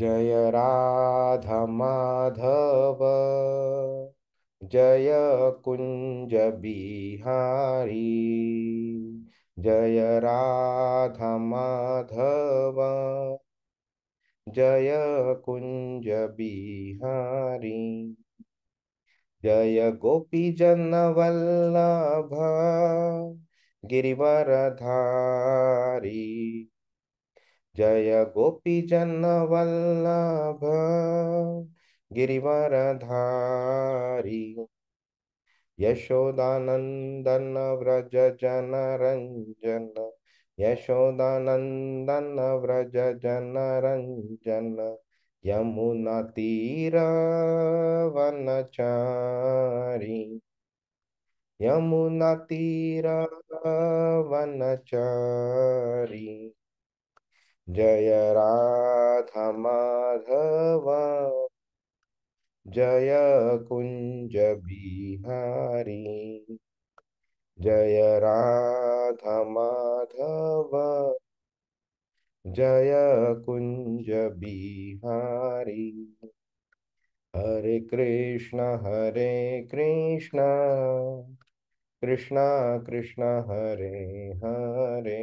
जय राधा माधव जय कुंज बिहारी जय राधा माधव जय कुञ्ज बिहारी जय वल्लभ गिरिवरधारी जय गोपी जन वल्लभ धारी यशोदानन्दन व्रज जनरञ्जन यशोदानन्दन व्रज जनरञ्जन यमुनतीरवनचारि वनचारी जय राधा माधव जय कुंज बिहारी जय राधा माधव जय कुंज बिहारी हरे कृष्ण हरे कृष्ण कृष्ण कृष्ण हरे हरे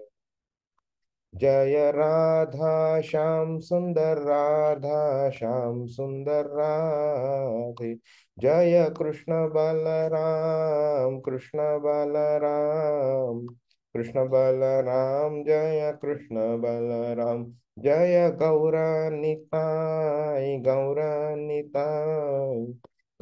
जय राधा श्याम सुंदर राधा श्याम सुंदर राधे जय कृष्ण बलराम कृष्ण बलराम कृष्ण बलराम जय कृष्ण बलराम जय गौरानिताय गौरानिताय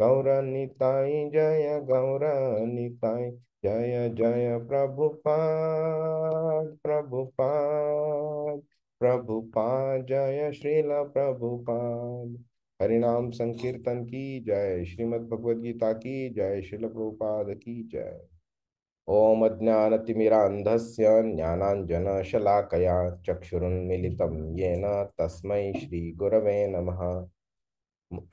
गौरानिताय जय गौरानिताय जय जय प्रभुपाद प्रभुपाद प्रभुपाद जय श्रील प्रभुपाद हरिनाम संकीर्तन की जय श्रीमद् भगवद गीता की जय श्रील प्रभुपाद की जय ओम अज्ञानतिमिरांधस्य ज्ञानांजन शलाकया चक्षुरुन्मीलितं येन तस्मै श्रीगुरवे नमः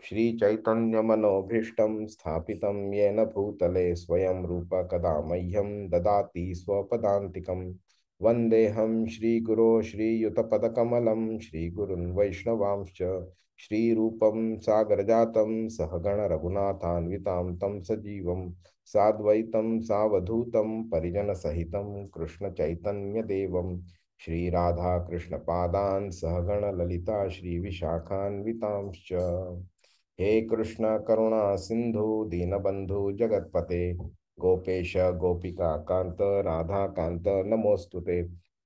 श्रीचैतन्यमनोभीष्टं स्थापितं येन भूतले स्वयं रूप कदा मह्यं ददाति स्वपदान्तिकं वन्देऽहं श्रीगुरो श्रीयुतपदकमलं श्रीगुरुन् वैष्णवांश्च श्रीरूपं सागरजातं सहगणरघुनाथान्वितां तं सजीवं साद्वैतं सावधूतं परिजनसहितं कृष्णचैतन्यदेवं ललिता श्री श्रीविशाखान्वितांश्च हे कृष्ण करुणा सिंधु दीनबंधु जगत्पते गोपेश गोपिका राधा राधाकान्त नमोस्तुते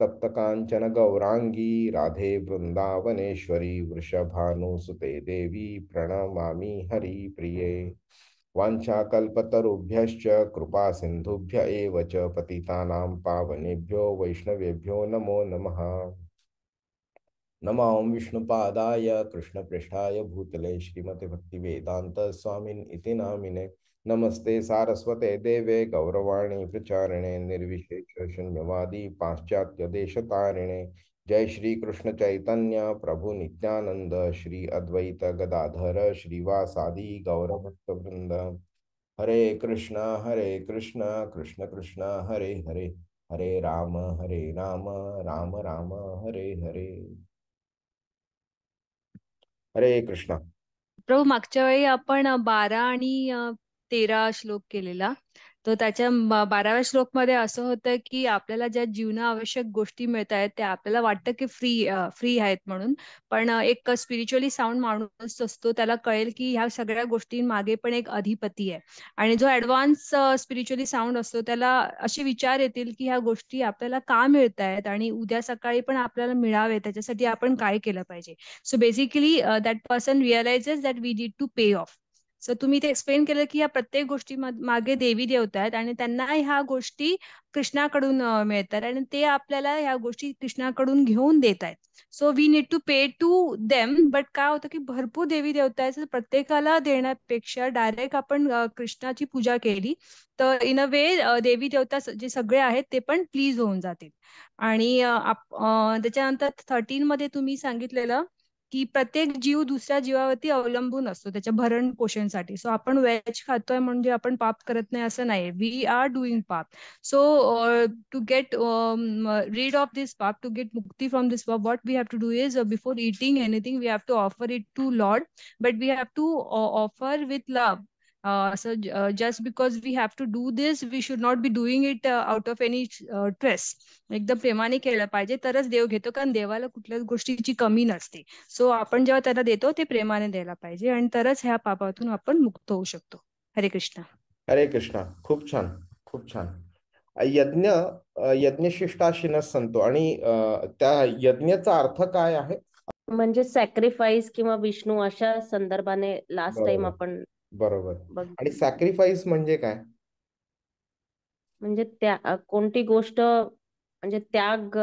ते गौरांगी गौरांगी राधे वृन्दावनेश्वरी वृषभानुसुते देवी प्रणमामि हरिप्रिये वाछाकुभ्य कृपा सिंधुभ्य च पावनेभ्यो वैष्णवेभ्यो नमो नम नमा विष्णुपादाय कृष्णपृष्ठाय भूतले श्रीमते भक्तिवेदान्तस्वामिन् नामिने नमस्ते सारस्वते देवे गौरवाणी प्रचारिणे निर्विशेष शून्यवादी पाश्चात्यदेशतारिणे जय श्री कृष्ण चैतन्य प्रभु नित्यानंद श्री अद्वैत गदाधर श्रीवासादी वृंद हरे कृष्ण हरे कृष्ण कृष्ण कृष्ण हरे हरे हरे राम हरे राम राम राम हरे हरे हरे कृष्ण प्रभू मागच्या वेळी आपण बारा आणि तेरा श्लोक केलेला तर त्याच्या बाराव्या मध्ये असं होतं की आपल्याला ज्या जीवना आवश्यक गोष्टी मिळत आहेत त्या आपल्याला वाटतं की फ्री फ्री आहेत म्हणून पण एक स्पिरिच्युअली साऊंड माणूस असतो त्याला कळेल की ह्या सगळ्या गोष्टी मागे पण एक अधिपती आहे आणि जो ऍडव्हान्स स्पिरिच्युअली साऊंड असतो त्याला असे विचार येतील की ह्या गोष्टी आपल्याला का मिळत आहेत आणि उद्या सकाळी पण आपल्याला मिळावे त्याच्यासाठी आपण काय केलं पाहिजे so basically that person realises that we need to pay off so तुम्ही ते एक्सप्लेन केलं की या प्रत्येक गोष्टी मागे देवी देवता आहेत आणि त्यांना ह्या गोष्टी कृष्णाकडून मिळतात आणि ते आपल्याला ह्या गोष्टी कृष्णाकडून घेऊन देत आहेत so we need to pay to them but काय होतं की भरपूर देवी देवता आहेत प्रत्येकाला देण्यापेक्षा डायरेक्ट आपण कृष्णाची पूजा केली तर इन अ वे देवी देवता जे सगळे आहेत ते पण प्लीज होऊन जातील आणि त्याच्यानंतर थर्टीन मध्ये तुम्ही सांगितलेलं की प्रत्येक जीव दुसऱ्या जीवावरती अवलंबून असतो त्याच्या भरण पोषणसाठी सो आपण वेज खातोय म्हणजे आपण पाप करत नाही असं नाही वी आर डुईंग पाप so to get rid of this पाप टू गेट मुक्ती फ्रॉम दिस पाप what we have to do is before eating anything we have to offer it to Lord but we have to offer with love असं uh, so because uh, just because we have to do this we should not be doing it uh, out of एकदम प्रेमाने केलं पाहिजे तरच देव घेतो कारण देवाला कुठल्याच गोष्टीची कमी नसते सो आपण जेव्हा त्याला देतो ते प्रेमाने द्यायला पाहिजे आणि तरच ह्या पापातून आपण मुक्त होऊ शकतो हरे कृष्णा हरे कृष्णा खूप छान खूप छान यज्ञ यज्ञशिष्टाशी संतो आणि त्या यज्ञचा अर्थ काय आहे म्हणजे सॅक्रिफाईस किंवा विष्णू अशा संदर्भाने लास्ट टाइम आपण बरोबर आणि सॅक्रिफाईस म्हणजे काय म्हणजे त्या कोणती गोष्ट म्हणजे त्याग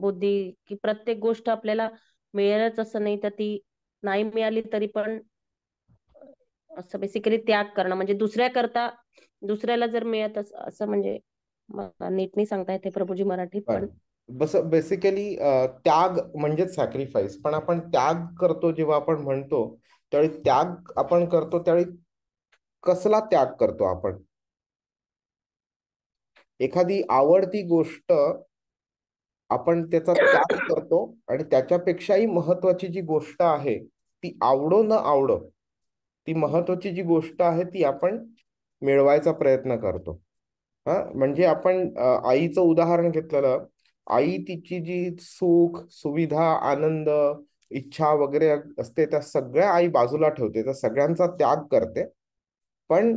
बुद्धी की प्रत्येक गोष्ट आपल्याला मिळेलच असं नाही तर ती नाही मिळाली तरी पण असं बेसिकली त्याग करणं म्हणजे दुसऱ्या करता दुसऱ्याला जर मिळत असं म्हणजे नीटनी सांगता येते प्रभूजी मराठीत पण बस बेसिकली त्याग म्हणजेच सॅक्रिफाईस पण आपण त्याग करतो जेव्हा आपण म्हणतो त्यावेळी त्याग आपण करतो त्यावेळी कसला त्याग करतो आपण एखादी आवडती गोष्ट आपण त्याचा त्याग करतो आणि त्याच्यापेक्षाही महत्वाची जी गोष्ट आहे ती आवडो न आवडो ती महत्वाची जी गोष्ट आहे ती आपण मिळवायचा प्रयत्न करतो हा म्हणजे आपण आईचं उदाहरण घेतलेलं आई तिची जी सुख सुविधा आनंद इच्छा वगैरे असते त्या सगळ्या आई बाजूला ठेवते त्या सगळ्यांचा त्याग करते पण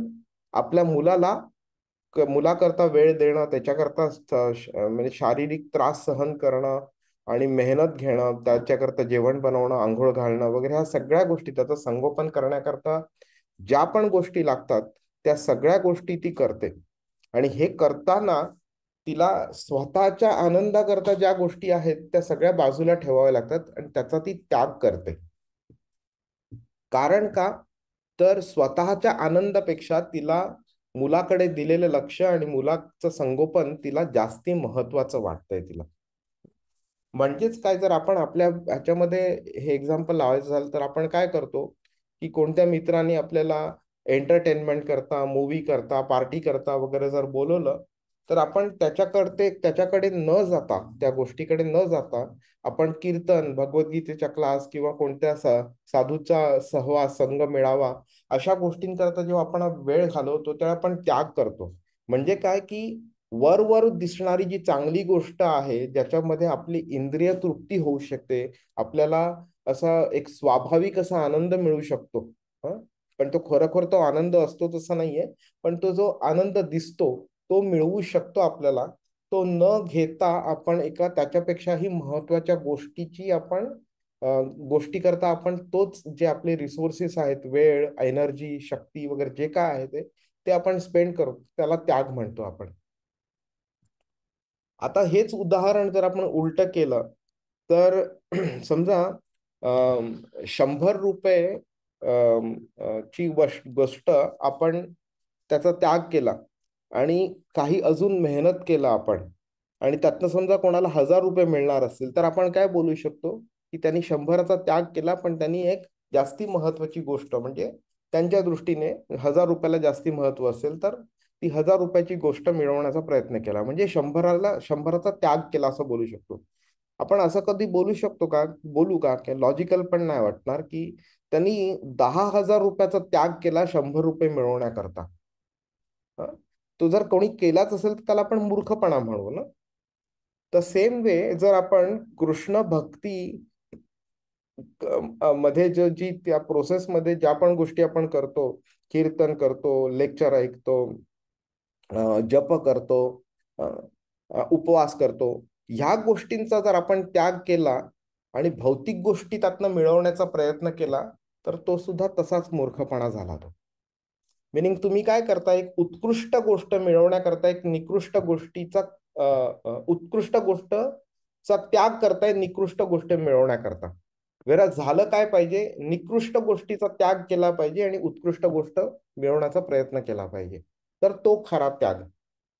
आपल्या मुलाला मुलाकरता वेळ देणं त्याच्याकरता म्हणजे शारीरिक त्रास सहन करणं आणि मेहनत घेणं त्याच्याकरता जेवण बनवणं आंघोळ घालणं वगैरे ह्या सगळ्या गोष्टी त्याचं संगोपन करण्याकरता ज्या पण गोष्टी लागतात त्या सगळ्या गोष्टी ती करते आणि हे करताना तिला स्वतःच्या आनंदाकरता ज्या गोष्टी आहेत त्या सगळ्या बाजूला ठेवाव्या लागतात आणि त्याचा ती त्याग करते कारण का तर स्वतःच्या आनंदापेक्षा तिला मुलाकडे दिलेलं लक्ष आणि मुलाचं संगोपन तिला जास्ती महत्वाचं वाटतंय तिला म्हणजेच काय जर आपण आपल्या ह्याच्यामध्ये हे एक्झाम्पल लावायचं झालं तर आपण काय करतो की कोणत्या मित्रांनी आपल्याला एंटरटेनमेंट करता मूवी करता पार्टी करता वगैरे जर बोलवलं तर आपण त्याच्याकडे त्याच्याकडे न जाता त्या गोष्टीकडे न जाता आपण कीर्तन भगवद्गीतेचा क्लास किंवा कोणत्या साधूचा सहवास संघ मिळावा अशा गोष्टींकरता जेव्हा आपण वेळ घालवतो तेव्हा आपण त्याग करतो म्हणजे काय की वरवर दिसणारी जी चांगली गोष्ट आहे ज्याच्यामध्ये आपली इंद्रिय तृप्ती होऊ शकते आपल्याला असा एक स्वाभाविक असा आनंद मिळू शकतो पण तो खरोखर तो आनंद असतो तसा नाहीये पण तो जो आनंद दिसतो तो मिळवू शकतो आपल्याला तो न घेता आपण एका त्याच्यापेक्षाही महत्वाच्या गोष्टीची आपण गोष्टी करता आपण तोच जे आपले रिसोर्सेस आहेत वेळ एनर्जी शक्ती वगैरे जे काय आहे ते ते आपण स्पेंड करतो त्याला त्याग म्हणतो आपण आता हेच उदाहरण जर आपण उलट केलं तर समजा शंभर रुपये ची गोष्ट आपण त्याचा त्याग केला आणि काही अजून मेहनत केला आपण आणि त्यातनं समजा कोणाला हजार रुपये मिळणार असतील तर आपण काय बोलू शकतो की त्यांनी शंभराचा त्याग केला पण त्यांनी एक जास्ती महत्वाची गोष्ट म्हणजे त्यांच्या दृष्टीने हजार रुपयाला जास्ती महत्व असेल तर ती हजार रुपयाची गोष्ट मिळवण्याचा प्रयत्न केला म्हणजे शंभराला शंभराचा त्याग केला असं बोलू शकतो आपण असं कधी बोलू शकतो का बोलू का लॉजिकल पण नाही वाटणार की त्यांनी दहा हजार रुपयाचा त्याग केला शंभर रुपये मिळवण्याकरता तो जर कोणी केलाच असेल तर त्याला आपण मूर्खपणा म्हणू ना तर सेम वे जर आपण कृष्ण भक्ती मध्ये जो जी त्या प्रोसेस मध्ये ज्या पण गोष्टी आपण करतो कीर्तन करतो लेक्चर ऐकतो जप करतो उपवास करतो ह्या गोष्टींचा जर आपण त्याग केला आणि भौतिक गोष्टी त्यातनं मिळवण्याचा प्रयत्न केला तर तो सुद्धा तसाच मूर्खपणा झाला तो मिनिंग तुम्ही काय करता एक उत्कृष्ट गोष्ट मिळवण्याकरता एक निकृष्ट गोष्टीचा उत्कृष्ट गोष्टचा त्याग करताय निकृष्ट गोष्ट मिळवण्याकरता वेळा झालं काय पाहिजे निकृष्ट गोष्टीचा त्याग केला पाहिजे आणि उत्कृष्ट गोष्ट मिळवण्याचा प्रयत्न केला पाहिजे तर तो खरा त्याग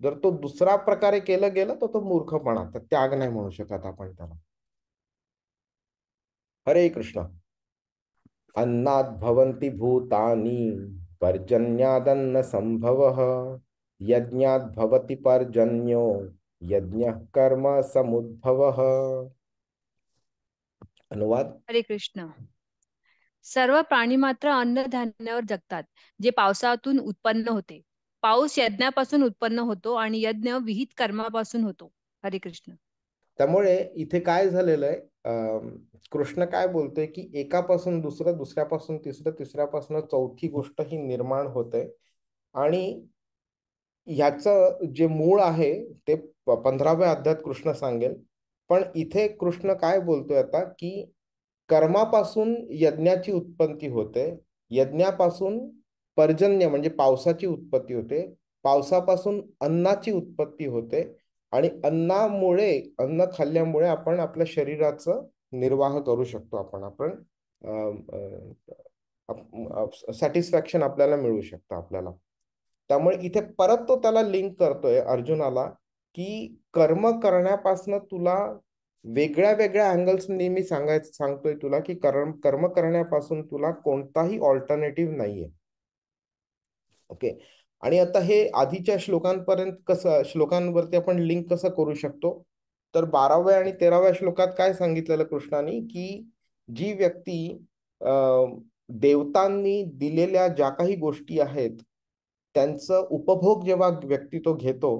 जर तो दुसरा प्रकारे केलं गेलं तर तो मूर्खपणा तर त्याग नाही म्हणू शकत आपण त्याला हरे कृष्ण अन्नात भवंती भूतानी पर्जन्यादन्न संभव यज्ञात भवती पर्जन्यो यज्ञ कर्म समुद्भव अनुवाद हरे कृष्ण सर्व प्राणी मात्र अन्नधान्यावर जगतात जे पावसातून उत्पन्न होते पाऊस यज्ञापासून उत्पन्न होतो आणि यज्ञ विहित कर्मापासून होतो हरे कृष्ण त्यामुळे इथे काय झालेलं आहे कृष्ण काय बोलतोय की एकापासून दुसरं दुसऱ्यापासून तिसरं तिसऱ्यापासून चौथी गोष्ट ही निर्माण होते आणि ह्याच जे मूळ आहे ते पंधराव्या अध्यात कृष्ण सांगेल पण इथे कृष्ण काय बोलतोय आता की कर्मापासून यज्ञाची उत्पत्ती होते यज्ञापासून पर्जन्य म्हणजे पावसाची उत्पत्ती होते पावसापासून अन्नाची उत्पत्ती होते आणि अन्नामुळे अन्न खाल्ल्यामुळे आपण आपल्या शरीराचं निर्वाह करू शकतो आपण आपण सॅटिस्फॅक्शन आपल्याला मिळू शकतं आपल्याला त्यामुळे इथे परत तो त्याला लिंक करतोय अर्जुनाला की कर्म करण्यापासनं तुला वेगळ्या वेगळ्या अँगल्स मी सांगायचं सांगतोय तुला की कर्म कर्म करण्यापासून तुला कोणताही ऑल्टरनेटिव्ह नाहीये ओके आणि आता हे आधीच्या श्लोकांपर्यंत कसं श्लोकांवरती आपण लिंक कसं करू शकतो तर बाराव्या आणि तेराव्या श्लोकात काय सांगितलेलं कृष्णाने की जी व्यक्ती देवतांनी दिलेल्या ज्या काही गोष्टी आहेत त्यांचं उपभोग जेव्हा व्यक्ती तो घेतो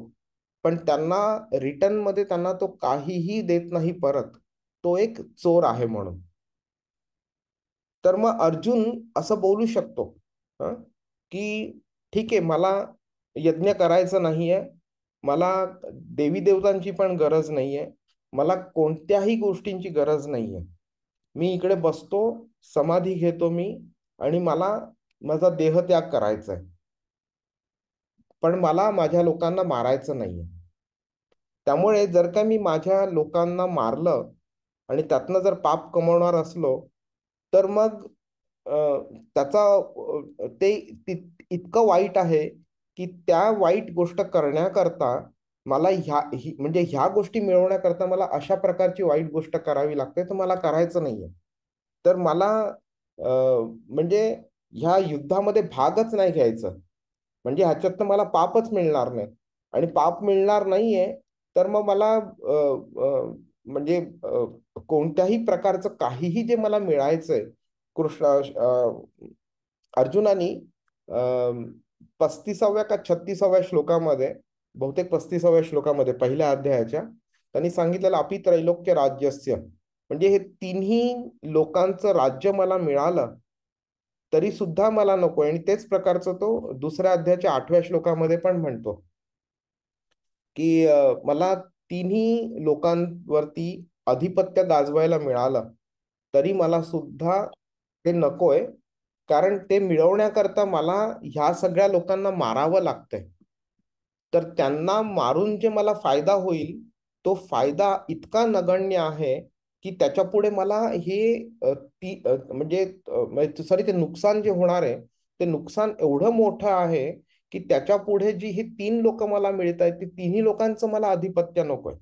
पण त्यांना रिटर्नमध्ये त्यांना तो काहीही देत नाही परत तो एक चोर आहे म्हणून तर मग अर्जुन असं बोलू शकतो की ठीक आहे मला यज्ञ करायचं नाहीये मला देवी देवतांची पण गरज नाहीये मला कोणत्याही गोष्टींची गरज नाहीये मी इकडे बसतो समाधी घेतो मी आणि मला माझा देहत्याग करायचा आहे पण मला माझ्या लोकांना मारायचं नाहीये त्यामुळे जर का मी माझ्या लोकांना मारलं आणि त्यातनं जर पाप कमवणार असलो तर मग त्याचा ते इतकं वाईट आहे की त्या वाईट गोष्ट करण्याकरता मला ह्या म्हणजे ह्या गोष्टी मिळवण्याकरता मला अशा प्रकारची वाईट गोष्ट करावी लागते तर मला करायचं नाहीये तर मला म्हणजे ह्या युद्धामध्ये भागच नाही घ्यायचं म्हणजे ह्याच्यातनं मला पापच मिळणार नाही आणि पाप मिळणार नाहीये तर मग मला म्हणजे कोणत्याही प्रकारचं काहीही जे मला मिळायचंय कृष्ण अर्जुनानी पस्तीसाव्या का छत्तीसाव्या श्लोकामध्ये बहुतेक पस्तीसाव्या श्लोकामध्ये पहिल्या अध्यायाच्या त्यांनी सांगितलेलं अपि त्रैलोक्य राज्यस्य म्हणजे हे तिन्ही लोकांचं राज्य मला मिळालं तरी सुद्धा मला नको आणि तेच प्रकारचं तो दुसऱ्या अध्यायाच्या आठव्या श्लोकामध्ये पण म्हणतो की मला तिन्ही लोकांवरती आधिपत्य गाजवायला मिळालं तरी मला सुद्धा ते नकोय कारण ते मिळवण्याकरता मला ह्या सगळ्या लोकांना मारावं लागतंय तर त्यांना मारून जे मला फायदा होईल तो फायदा इतका नगण्य आहे की त्याच्या पुढे मला हे ती म्हणजे सॉरी ते नुकसान जे होणार आहे ते नुकसान एवढं मोठं आहे की त्याच्या पुढे जी ही तीन लोक मला मिळत आहेत ती तिन्ही लोकांचं मला आधिपत्य नकोय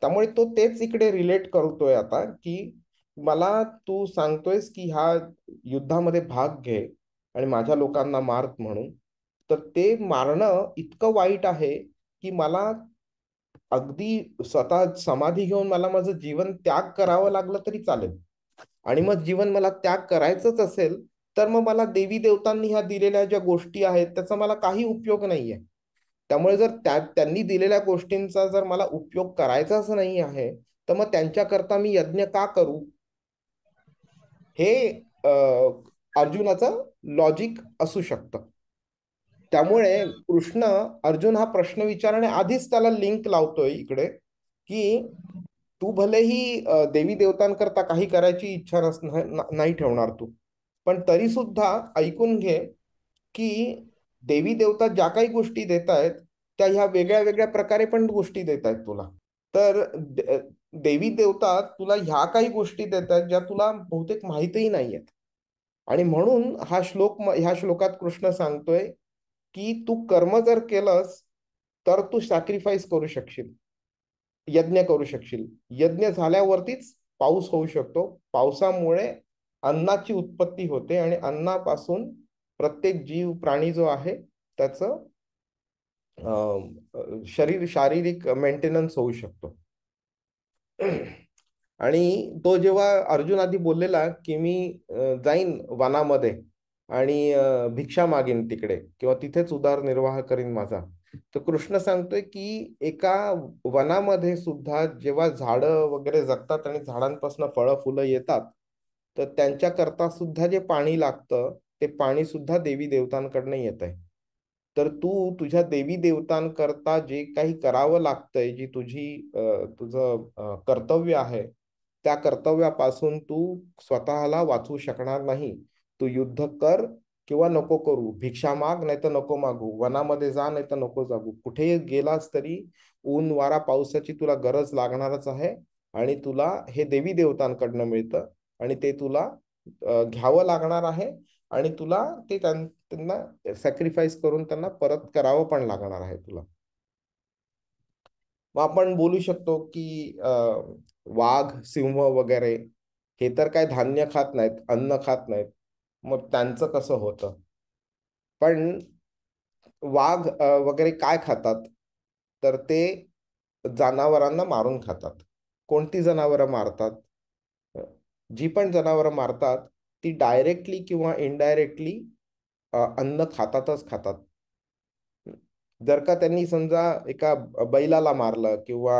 त्यामुळे तो तेच इकडे रिलेट करतोय आता की मला तू सांगतोयस की ह्या युद्धामध्ये भाग घे आणि माझ्या लोकांना मारत म्हणून तर ते मारणं इतकं वाईट आहे की मला अगदी स्वतः समाधी घेऊन मला माझं जीवन त्याग करावं लागलं तरी चालेल आणि मग जीवन मला त्याग करायचंच असेल तर मग मला देवी देवतांनी ह्या दिलेल्या ज्या गोष्टी आहेत त्याचा मला काही उपयोग नाही आहे त्यामुळे जर त्या त्यांनी दिलेल्या गोष्टींचा जर मला उपयोग करायचाच नाही आहे तर मग त्यांच्याकरता मी यज्ञ का करू हे अर्जुनाचं लॉजिक असू शकत त्यामुळे कृष्ण अर्जुन हा प्रश्न विचारणे आधीच त्याला लिंक लावतोय इकडे की तू भलेही देवी देवतांकरता काही करायची इच्छा नस नाही ठेवणार तू पण तरी सुद्धा ऐकून घे की देवी देवता ज्या काही गोष्टी देत आहेत त्या ह्या वेगळ्या वेगळ्या प्रकारे पण गोष्टी देत आहेत तुला तर देवी देवता तुला ह्या काही गोष्टी देत आहेत ज्या तुला बहुतेक माहितही नाही आहेत आणि म्हणून हा श्लोक ह्या श्लोकात कृष्ण सांगतोय की तू कर्म जर केलंस तर तू सॅक्रिफाईस करू शकशील यज्ञ करू शकशील यज्ञ झाल्यावरतीच पाऊस होऊ शकतो पावसामुळे अन्नाची उत्पत्ती होते आणि अन्नापासून प्रत्येक जीव प्राणी जो आहे त्याचं शरीर शारीरिक मेंटेनन्स होऊ शकतो आणि तो जेव्हा अर्जुन आधी बोललेला की मी जाईन वनामध्ये आणि भिक्षा मागेन तिकडे किंवा तिथेच उदारनिर्वाह करीन माझा तर कृष्ण सांगतोय की एका वनामध्ये सुद्धा जेव्हा झाडं वगैरे जगतात आणि झाडांपासून फळं फुलं येतात तर त्यांच्याकरता सुद्धा जे पाणी लागतं ते पाणी सुद्धा देवी देवतांकडनं येत आहे तर तू तुझ्या देवी देवतांकरता जे काही करावं लागतंय जी तुझी तुझं कर्तव्य आहे त्या कर्तव्यापासून तू स्वतःला वाचू शकणार नाही तू युद्ध कर किंवा नको करू भिक्षा माग नाही तर नको मागू वनामध्ये जा नाही तर नको जागू कुठे गेलास तरी ऊन वारा पावसाची तुला गरज लागणारच आहे आणि तुला हे देवी देवतांकडनं मिळतं आणि ते तुला घ्यावं लागणार आहे आणि तुला ते त्यांना सॅक्रिफाईस करून त्यांना परत करावं पण लागणार आहे तुला मग आपण बोलू शकतो की वाघ सिंह वगैरे हे तर काय धान्य खात नाहीत अन्न खात नाहीत मग त्यांचं कसं होतं पण वाघ वगैरे काय खातात तर ते जनावरांना मारून खातात कोणती जनावरं मारतात जी पण जनावरं मारतात ती डायरेक्टली किंवा इनडायरेक्टली अन्न खातातच खातात जर का त्यांनी समजा एका बैलाला मारलं किंवा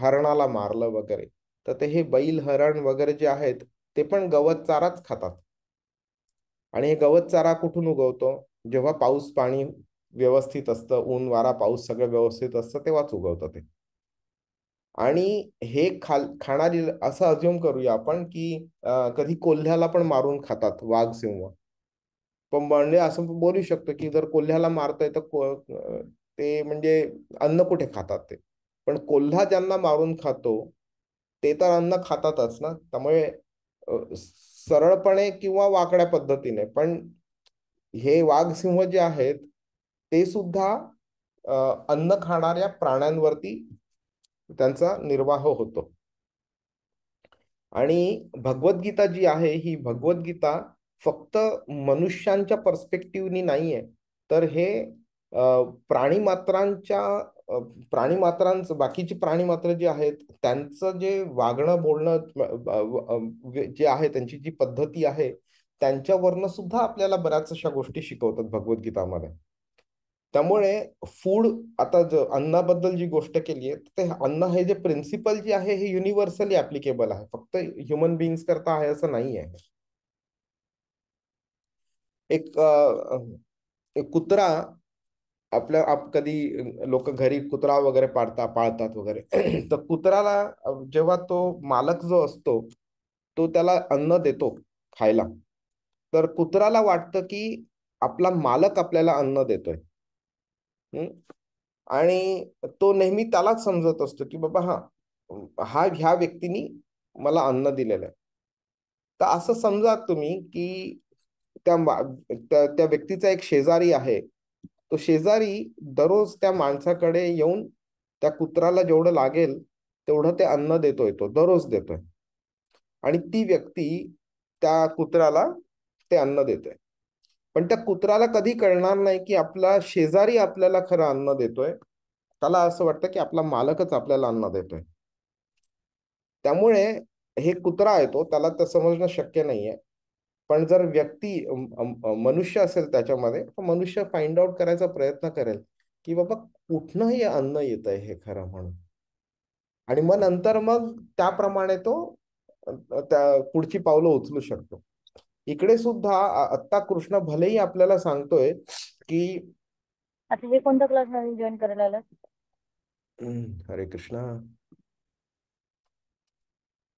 हरणाला मारलं वगैरे तर ते हे बैल हरण वगैरे जे आहेत ते पण गवत चाराच खातात आणि हे गवत चारा कुठून उगवतो जेव्हा पाऊस पाणी व्यवस्थित असतं ऊन वारा पाऊस सगळं व्यवस्थित असतं तेव्हाच उगवतं ते आणि हे खाल खाणारी असं अज्युम करूया आपण की कधी कोल्ह्याला पण मारून खातात वाघ सिंह पण म्हणजे असं बोलू शकतो की जर कोल्ह्याला मारतंय तर ते म्हणजे अन्न कुठे खातात ते पण कोल्हा ज्यांना मारून खातो ते तर अन्न खातातच ना त्यामुळे सरळपणे किंवा वाकड्या पद्धतीने पण हे वाघसिंह जे आहेत ते सुद्धा अन्न खाणाऱ्या प्राण्यांवरती त्यांचा निर्वाह होतो आणि भगवद्गीता जी आहे ही भगवद्गीता फक्त मनुष्यांच्या पर्स्पेक्टिव्हनी नाहीये तर हे प्राणीमात्रांच्या प्राणीमात्रांच बाकीची प्राणीमात्र जे आहेत त्यांचं जे वागणं बोलणं जे आहे त्यांची जी पद्धती आहे त्यांच्यावरनं सुद्धा आपल्याला बऱ्याच अशा गोष्टी शिकवतात भगवद्गीतामध्ये त्यामुळे फूड आता जो अन्नाबद्दल जी गोष्ट केली आहे ते अन्न हे जे प्रिन्सिपल जे आहे हे युनिव्हर्सली ऍप्लिकेबल आहे फक्त ह्युमन बिंग्स करता आहे असं नाही आहे एक, एक कुत्रा आपल्या आप कधी लोक घरी कुत्रा वगैरे पाळता पाळतात वगैरे तर कुत्राला जेव्हा तो मालक जो असतो तो त्याला अन्न देतो खायला तर कुत्राला वाटतं की आपला मालक आपल्याला अन्न देतोय आणि तो नेहमी त्यालाच समजत असतो की बाबा हा हा ह्या व्यक्तीनी मला अन्न दिलेलं आहे तर असं समजा तुम्ही की त्या त्या व्यक्तीचा एक शेजारी आहे तो शेजारी दररोज त्या माणसाकडे येऊन त्या कुत्राला जेवढं लागेल तेवढं ते अन्न देतोय तो दररोज देतोय आणि ती व्यक्ती त्या कुत्र्याला ते अन्न देते पण त्या कुत्राला कधी कळणार नाही की आपला शेजारी आपल्याला खरं अन्न देतोय त्याला असं वाटतं की आपला मालकच आपल्याला अन्न देतोय त्यामुळे हे कुत्रा आहे तो त्याला तर समजणं शक्य नाहीये पण जर व्यक्ती मनुष्य असेल त्याच्यामध्ये तर मनुष्य फाइंड आउट करायचा प्रयत्न करेल की बाबा कुठनं हे अन्न येत आहे हे खरं म्हणून आणि मग नंतर मग त्याप्रमाणे तो त्या पुढची पावलं उचलू शकतो इकडे सुद्धा आता कृष्ण भलेही आपल्याला सांगतोय की आता हे कोणत्या क्लास नवीन जॉईन करायला आला हरे कृष्णा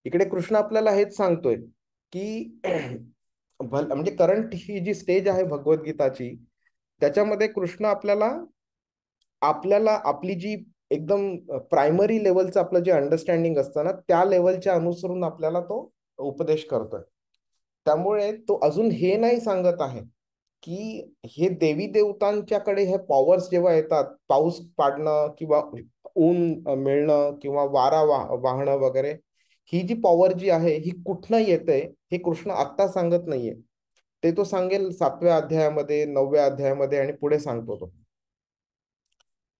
इकडे कृष्ण आपल्याला हेच सांगतोय की म्हणजे करंट ही जी स्टेज आहे भगवद्गीताची त्याच्यामध्ये कृष्ण आपल्याला आपल्याला आपली जी एकदम प्रायमरी लेवलचं आपलं जे अंडरस्टँडिंग असतं ना त्या लेवलच्या अनुसरून आपल्याला तो उपदेश करतोय त्यामुळे तो अजून हे नाही सांगत आहे की हे देवी देवतांच्याकडे हे पॉवर्स जेव्हा येतात पाऊस पाडणं किंवा ऊन मिळणं किंवा वारा वाहणं वगैरे ही जी पॉवर जी आहे ही कुठनं येते हे कृष्ण आत्ता सांगत नाहीये ते तो सांगेल सातव्या अध्यायामध्ये नवव्या अध्यायामध्ये आणि पुढे सांगतो तो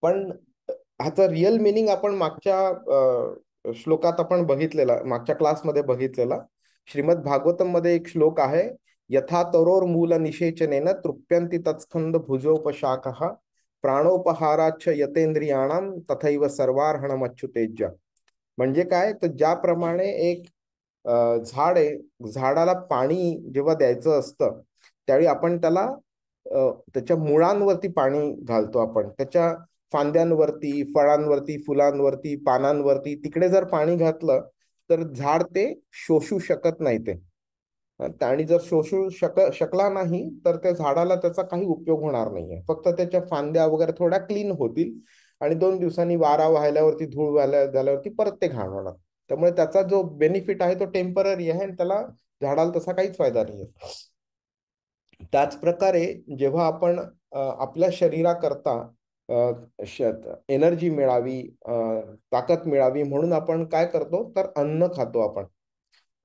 पण ह्याचं रिअल मिनिंग आपण मागच्या श्लोकात आपण बघितलेला मागच्या क्लासमध्ये बघितलेला श्रीमद भागवतम मध्ये एक श्लोक आहे यथा तरोर मूल निषेचनेन तृप्यंती तत्स्खंद भुजोपशाख प्राणोपहाराच यतेंद्रियाणाम तथैव सर्वार्हणम अच्युतेज म्हणजे काय तर ज्याप्रमाणे एक झाड आहे झाडाला पाणी जेव्हा द्यायचं असतं त्यावेळी आपण त्याला त्याच्या मुळांवरती पाणी घालतो आपण त्याच्या फांद्यांवरती फळांवरती फुलांवरती पानांवरती तिकडे जर पाणी घातलं तर झाड ते शोषू शकत नाही ते आणि जर शोषू शक शकला नाही तर त्या झाडाला त्याचा काही उपयोग होणार नाहीये फक्त त्याच्या फांद्या वगैरे थोड्या क्लीन होतील आणि दोन दिवसांनी वारा व्हायल्यावरती धूळ व्हायला झाल्यावरती परत ते घाण होणार त्यामुळे त्याचा जो बेनिफिट आहे तो टेम्पररी आहे आणि त्याला झाडाला तसा काहीच फायदा नाहीये त्याच प्रकारे जेव्हा आपण आपल्या शरीराकरता एनर्जी मिळावी ताकद मिळावी म्हणून आपण काय करतो तर अन्न खातो आपण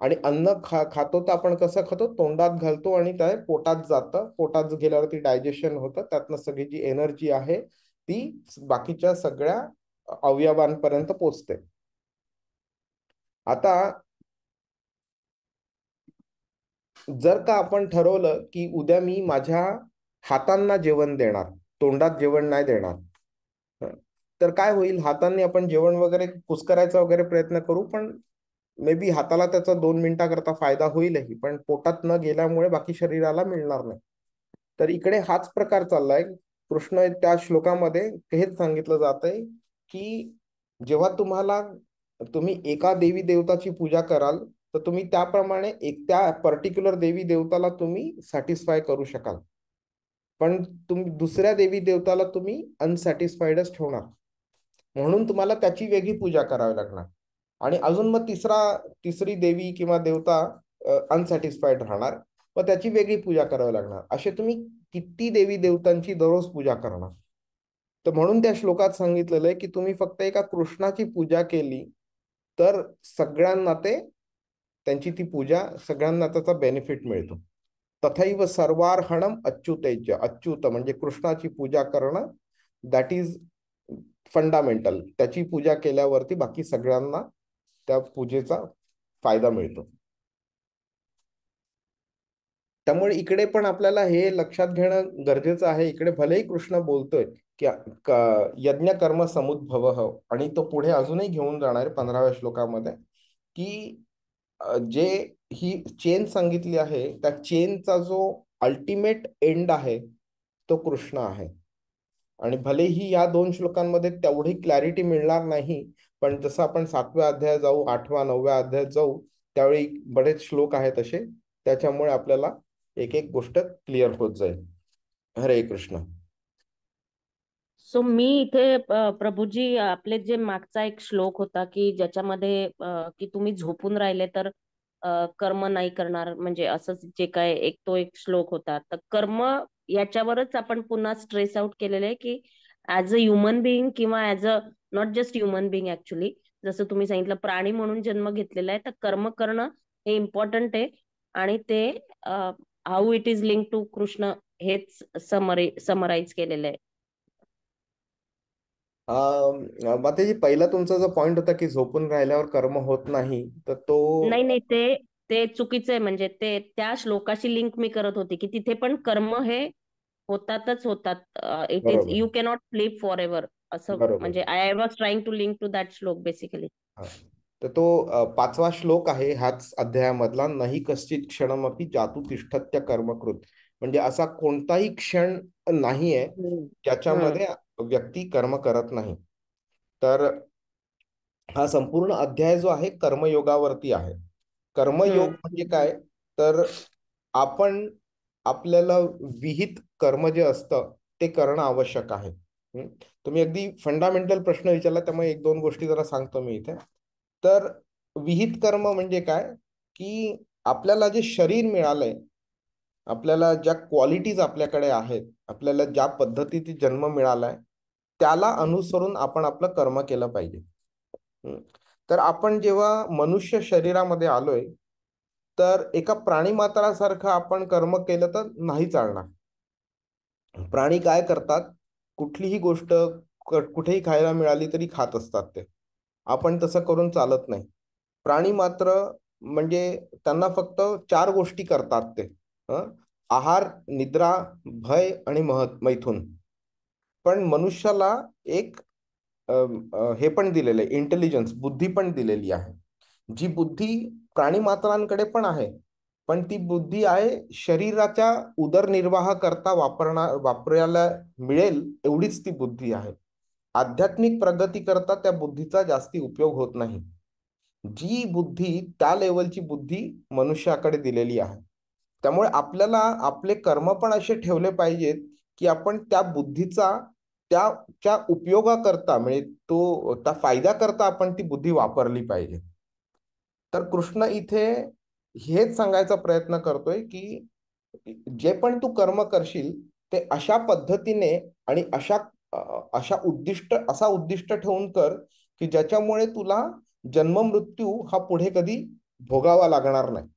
आणि अन्न खा खातो तर आपण कसं खातो तोंडात घालतो आणि ते पोटात जातं पोटात गेल्यावरती डायजेशन होतं त्यातनं सगळी जी एनर्जी आहे ती बाकीच्या सगळ्या अवयवांपर्यंत पोचते आता जर का आपण ठरवलं की उद्या मी माझ्या हातांना जेवण देणार तोंडात जेवण नाही देणार तर काय होईल हातांनी आपण जेवण वगैरे कुसकरायचा वगैरे प्रयत्न करू पण मे बी हाताला त्याचा दोन मिनिटाकरता फायदा होईलही पण पोटात न गेल्यामुळे बाकी शरीराला मिळणार नाही तर इकडे हाच प्रकार चाललाय कृष्ण त्या श्लोकामध्ये हेच सांगितलं जात आहे की जेव्हा तुम्हाला तुम्ही एका देवी देवताची पूजा कराल तर तुम्ही त्याप्रमाणे एक त्या पर्टिक्युलर देवी देवताला तुम्ही सॅटिस्फाय करू शकाल पण तुम्ही दुसऱ्या देवी देवताला तुम्ही अनसॅटिस्फाईडच ठेवणार म्हणून तुम्हाला त्याची वेगळी पूजा करावी लागणार आणि अजून मग तिसरा तिसरी देवी किंवा देवता अनसॅटिस्फाईड राहणार व त्याची वेगळी पूजा करावी लागणार असे तुम्ही किती देवी देवतांची दररोज पूजा करणार तर म्हणून त्या श्लोकात सांगितलेलं आहे की तुम्ही फक्त एका कृष्णाची पूजा केली तर सगळ्यांना ते त्यांची ती पूजा सगळ्यांना त्याचा बेनिफिट मिळतो तथैव सर्वार्हणम अच्युतेच अच्युत म्हणजे कृष्णाची पूजा करणं दॅट इज फंडामेंटल त्याची पूजा केल्यावरती बाकी सगळ्यांना त्या पूजेचा फायदा मिळतो त्यामुळे इकडे पण आपल्याला हे लक्षात घेणं गरजेचं आहे इकडे भलेही कृष्ण बोलतोय की यज्ञ कर्म समुद्भव आणि तो पुढे अजूनही घेऊन जाणार पंधराव्या श्लोकामध्ये की जे ही चेन सांगितली आहे त्या चेनचा जो अल्टिमेट एंड आहे तो कृष्ण आहे आणि भले ही या दोन श्लोकांमध्ये तेवढी क्लॅरिटी मिळणार नाही पण जसं आपण सातव्या अध्याय जाऊ आठव्या नवव्या अध्यायात जाऊ त्यावेळी बरेच श्लोक आहेत असे त्याच्यामुळे आपल्याला एक एक गोष्ट क्लिअर होत जाईल हरे कृष्ण सो मी इथे प्रभूजी आपले जे मागचा एक श्लोक होता की ज्याच्यामध्ये की तुम्ही झोपून राहिले तर कर्म नाही करणार म्हणजे असंच जे काय एक तो एक श्लोक होता तर कर्म याच्यावरच आपण पुन्हा स्ट्रेस आउट केलेलं आहे की ऍज अ ह्युमन बिईंग किंवा as a not just human being actually जसं तुम्ही सांगितलं प्राणी म्हणून जन्म घेतलेला आहे तर कर्म करणं हे इम्पॉर्टंट आहे आणि ते how it is link to Krishna हेच समरी समराईज केलेलं आहे माताजी पहिला तुमचा जो पॉइंट होता की झोपून राहिल्यावर कर्म होत नाही तर तो नाही नाही ते ते चुकीचं आहे म्हणजे ते त्या श्लोकाशी लिंक मी करत होते की तिथे पण कर्म हे होतातच होतात it is you not sleep for ever असं म्हणजे I was trying to link to that श्लोक बेसिकली तर तो पाचवा श्लोक आहे ह्याच अध्यायामधला नाही कश्चित क्षणमपि जातू तिष्ठत्य कर्मकृत म्हणजे असा कोणताही क्षण नाही नाहीये ज्याच्यामध्ये व्यक्ती कर्म करत नाही तर हा संपूर्ण अध्याय जो आहे कर्मयोगावरती आहे कर्मयोग म्हणजे काय तर आपण आपल्याला विहित कर्म जे असतं ते करणं आवश्यक आहे तुम्ही अगदी फंडामेंटल प्रश्न विचारला त्यामुळे एक दोन गोष्टी जरा सांगतो मी इथे तर विहित कर्म म्हणजे काय की आपल्याला जे शरीर मिळालंय आपल्याला ज्या क्वालिटीज आपल्याकडे आहेत आपल्याला ज्या पद्धतीत जन्म मिळालाय त्याला अनुसरून आपण आपलं कर्म केलं पाहिजे तर आपण जेव्हा मनुष्य शरीरामध्ये आलोय तर एका प्राणी मात्रासारखं आपण कर्म केलं तर नाही चालणार प्राणी काय करतात कुठलीही गोष्ट कुठेही खायला मिळाली तरी खात असतात ते आपण तसं करून चालत नाही प्राणी मात्र म्हणजे त्यांना फक्त चार गोष्टी करतात ते आहार निद्रा भय आणि मह मैथून पण मनुष्याला एक हे पण दिलेलं आहे इंटेलिजन्स बुद्धी पण दिलेली आहे जी बुद्धी मात्रांकडे पण आहे पण ती बुद्धी आहे शरीराच्या उदरनिर्वाह करता वापरणा वापरायला मिळेल एवढीच ती बुद्धी आहे आध्यात्मिक प्रगती करता त्या बुद्धीचा जास्ती उपयोग होत नाही जी बुद्धी त्या लेवलची बुद्धी मनुष्याकडे दिलेली आहे त्यामुळे आपल्याला आपले कर्म पण असे ठेवले पाहिजेत की आपण त्या बुद्धीचा त्याच्या उपयोगाकरता म्हणजे तो त्या फायदा करता आपण ती बुद्धी वापरली पाहिजे तर कृष्ण इथे हेच सांगायचा प्रयत्न करतोय की जे पण तू कर्म करशील ते अशा पद्धतीने आणि अशा अशा उद्दिष्ट असा उद्दिष्ट ठेवून कर की ज्याच्यामुळे तुला जन्म मृत्यू हा पुढे कधी भोगावा लागणार नाही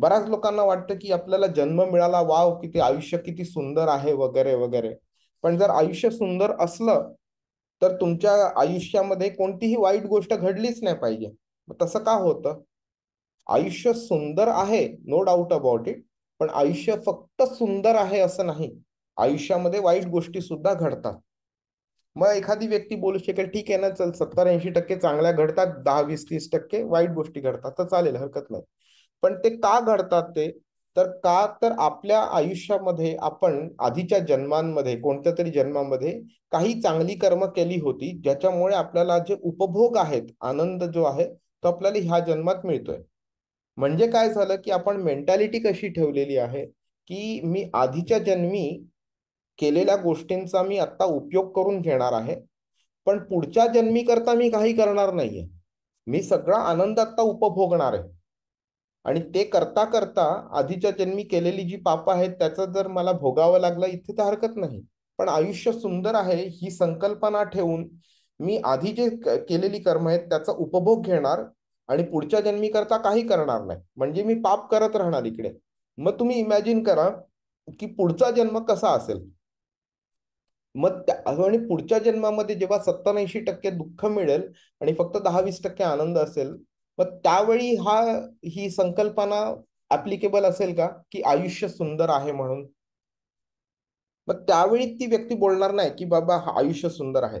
बऱ्याच लोकांना वाटतं की आपल्याला जन्म मिळाला वाव किती आयुष्य किती सुंदर आहे वगैरे वगैरे पण जर आयुष्य सुंदर असलं तर तुमच्या आयुष्यामध्ये कोणतीही वाईट गोष्ट घडलीच नाही पाहिजे तसं का होतं आयुष्य सुंदर आहे नो डाऊट अबाउट इट पण आयुष्य फक्त सुंदर आहे असं नाही आयुष्यामध्ये वाईट गोष्टी सुद्धा घडतात मग एखादी व्यक्ती बोलू शकेल ठीक आहे ना चल सत्तर ऐंशी टक्के चांगल्या घडतात दहा वीस तीस टक्के वाईट गोष्टी घडतात तर चालेल हरकत नाही पण ते का घडतात ते तर का तर आपल्या आयुष्यामध्ये आपण आधीच्या जन्मांमध्ये कोणत्या तरी जन्मामध्ये काही चांगली कर्म केली होती ज्याच्यामुळे आपल्याला जे उपभोग आहेत आनंद जो आहे तो आपल्याला ह्या जन्मात मिळतोय म्हणजे काय झालं की आपण मेंटॅलिटी कशी ठेवलेली आहे की मी आधीच्या जन्मी केलेल्या गोष्टींचा मी आत्ता उपयोग करून घेणार आहे पण पुढच्या जन्मीकरता मी काही करणार नाहीये मी सगळा आनंद आत्ता उपभोगणार आहे आणि ते करता करता आधीच्या जन्मी केलेली जी पाप आहेत त्याचं जर मला भोगावं लागलं इथे तर हरकत नाही पण आयुष्य सुंदर आहे ही संकल्पना ठेवून मी आधी जे केलेली कर्म आहेत त्याचा उपभोग घेणार आणि पुढच्या जन्मी करता काही करणार नाही म्हणजे मी पाप करत राहणार इकडे मग तुम्ही इमॅजिन करा की पुढचा जन्म कसा असेल मग त्या आणि पुढच्या जन्मामध्ये जेव्हा सत्त्याऐंशी टक्के दुःख मिळेल आणि फक्त दहा वीस टक्के आनंद असेल मग त्यावेळी हा ही संकल्पना ऍप्लिकेबल असेल का की आयुष्य सुंदर आहे म्हणून मग त्यावेळी ती व्यक्ती बोलणार नाही की बाबा हा आयुष्य सुंदर आहे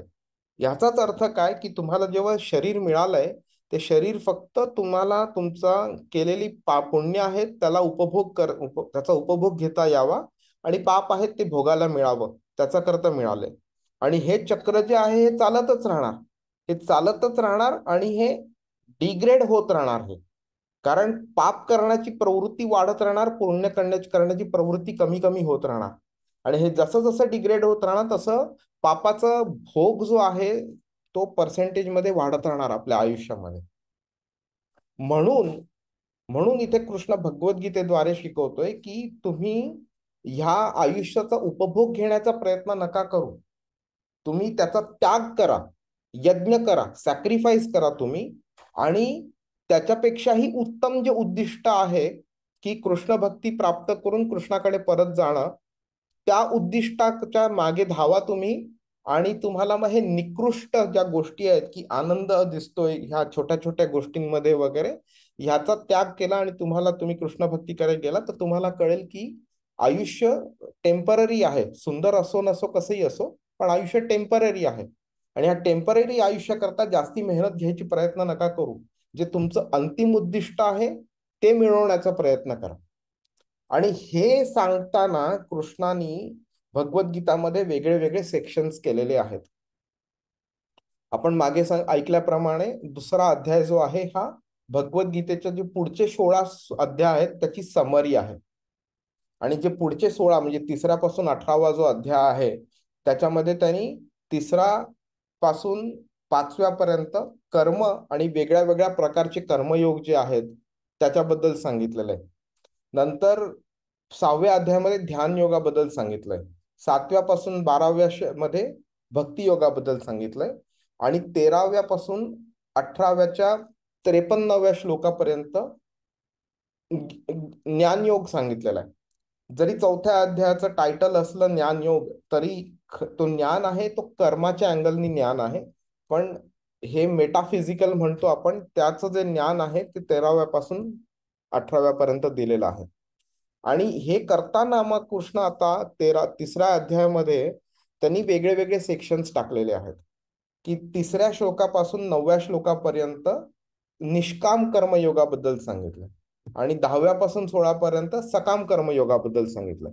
याचाच अर्थ काय की तुम्हाला जेव्हा शरीर मिळालंय ते शरीर फक्त तुम्हाला तुमचा केलेली पा पुण्य आहेत त्याला उपभोग कर उप त्याचा उपभोग घेता यावा आणि पाप आहेत ते भोगायला मिळावं त्याचा करता मिळालंय आणि हे चक्र जे आहे हे चालतच राहणार हे चालतच राहणार आणि हे डिग्रेड होत राहणार आहे कारण पाप करण्याची प्रवृत्ती वाढत राहणार पुण्य करण्याची करण्याची प्रवृत्ती कमी कमी होत राहणार आणि हे जसं जसं डिग्रेड होत राहणार तसं पापाचा भोग जो आहे तो पर्सेंटेज मध्ये वाढत राहणार आपल्या आयुष्यामध्ये म्हणून म्हणून इथे कृष्ण भगवद्गीतेद्वारे शिकवतोय की तुम्ही ह्या आयुष्याचा उपभोग घेण्याचा प्रयत्न नका करू तुम्ही त्याचा त्याग करा यज्ञ करा सॅक्रिफाईस करा तुम्ही आणि त्याच्यापेक्षाही उत्तम जे उद्दिष्ट आहे की कृष्ण भक्ती प्राप्त करून कृष्णाकडे परत जाणं त्या उद्दिष्टाच्या मागे धावा तुम्ही आणि तुम्हाला मग हे निकृष्ट ज्या गोष्टी आहेत की आनंद दिसतोय ह्या छोट्या छोट्या गोष्टींमध्ये वगैरे ह्याचा त्याग केला आणि तुम्हाला तुम्ही कृष्ण भक्तीकडे गेला तर तुम्हाला कळेल की आयुष्य टेम्पररी आहे सुंदर असो नसो कसंही असो पण आयुष्य टेम्पररी आहे आणि ह्या टेम्पररी आयुष्याकरता जास्ती मेहनत घ्यायची प्रयत्न नका करू जे तुमचं अंतिम उद्दिष्ट आहे ते मिळवण्याचा प्रयत्न करा आणि हे सांगताना कृष्णानी भगवद्गीतामध्ये वेगळे वेगळे सेक्शन्स केलेले आहेत आपण मागे सांग ऐकल्याप्रमाणे दुसरा अध्याय जो आहे हा भगवद्गीतेच्या जे पुढचे सोळा अध्याय आहेत त्याची समरी आहे आणि जे पुढचे सोळा म्हणजे तिसऱ्यापासून अठरावा जो अध्याय आहे त्याच्यामध्ये त्यांनी तिसरा पासून पाचव्यापर्यंत कर्म आणि वेगळ्या वेगळ्या प्रकारचे कर्मयोग जे आहेत त्याच्याबद्दल सांगितलेलं आहे नंतर सहाव्या अध्यायामध्ये ध्यान योगाबद्दल सांगितलंय सातव्यापासून बाराव्या मध्ये भक्ती योगाबद्दल सांगितलंय आणि तेराव्यापासून अठराव्याच्या त्रेपन्नाव्या श्लोकापर्यंत ज्ञानयोग सांगितलेला आहे जरी चौथ्या अध्यायाचं टायटल असलं ज्ञानयोग तरी तो ज्ञान आहे तो कर्माच्या अँगलनी ज्ञान आहे पण हे मेटाफिजिकल म्हणतो आपण त्याचं जे ज्ञान आहे ते तेराव्यापासून अठराव्यापर्यंत दिलेलं आहे आणि हे करताना मग कृष्ण आता तेरा तिसऱ्या अध्यायामध्ये त्यांनी वेगळे वेगळे सेक्शन्स टाकलेले आहेत की तिसऱ्या श्लोकापासून नवव्या श्लोकापर्यंत निष्काम कर्मयोगाबद्दल सांगितलं आणि दहाव्यापासून सोळापर्यंत सकाम कर्मयोगाबद्दल सांगितलं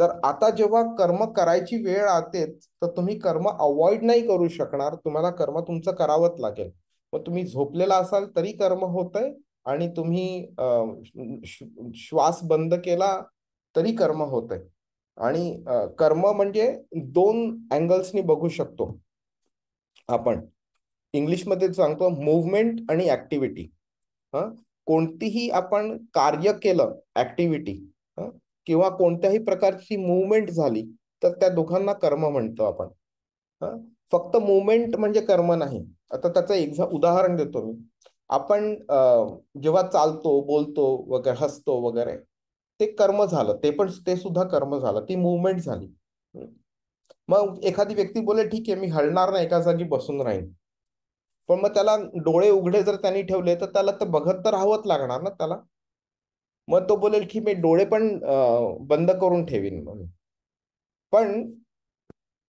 तर आता जेव्हा कर्म करायची वेळ आते तर तुम्ही कर्म अवॉइड नाही करू शकणार तुम्हाला कर्म तुमचं करावंच लागेल मग तुम्ही झोपलेला असाल तरी कर्म होतंय आणि तुम्ही श्वास बंद केला तरी कर्म होतंय आणि कर्म म्हणजे दोन अँगल्सनी बघू शकतो आपण इंग्लिशमध्ये सांगतो मुवमेंट आणि ऍक्टिव्हिटी हा कोणतीही आपण कार्य केलं ऍक्टिव्हिटी किंवा कोणत्याही प्रकारची मुवमेंट झाली तर त्या दोघांना कर्म म्हणतो आपण फक्त मुवमेंट म्हणजे कर्म नाही आता त्याचं एक उदाहरण देतो मी आपण जेव्हा चालतो बोलतो वगैरे हसतो वगैरे ते कर्म झालं ते पण ते सुद्धा कर्म झालं ती मुवमेंट झाली मग एखादी व्यक्ती बोले ठीक आहे मी हलणार नाही एका जागी बसून राहीन पण मग त्याला डोळे उघडे जर त्यांनी ठेवले तर त्याला तर बघत तर राहावंच लागणार ना त्याला मग तो बोलेल की मी डोळे पण बंद करून ठेवीन म्हणून पण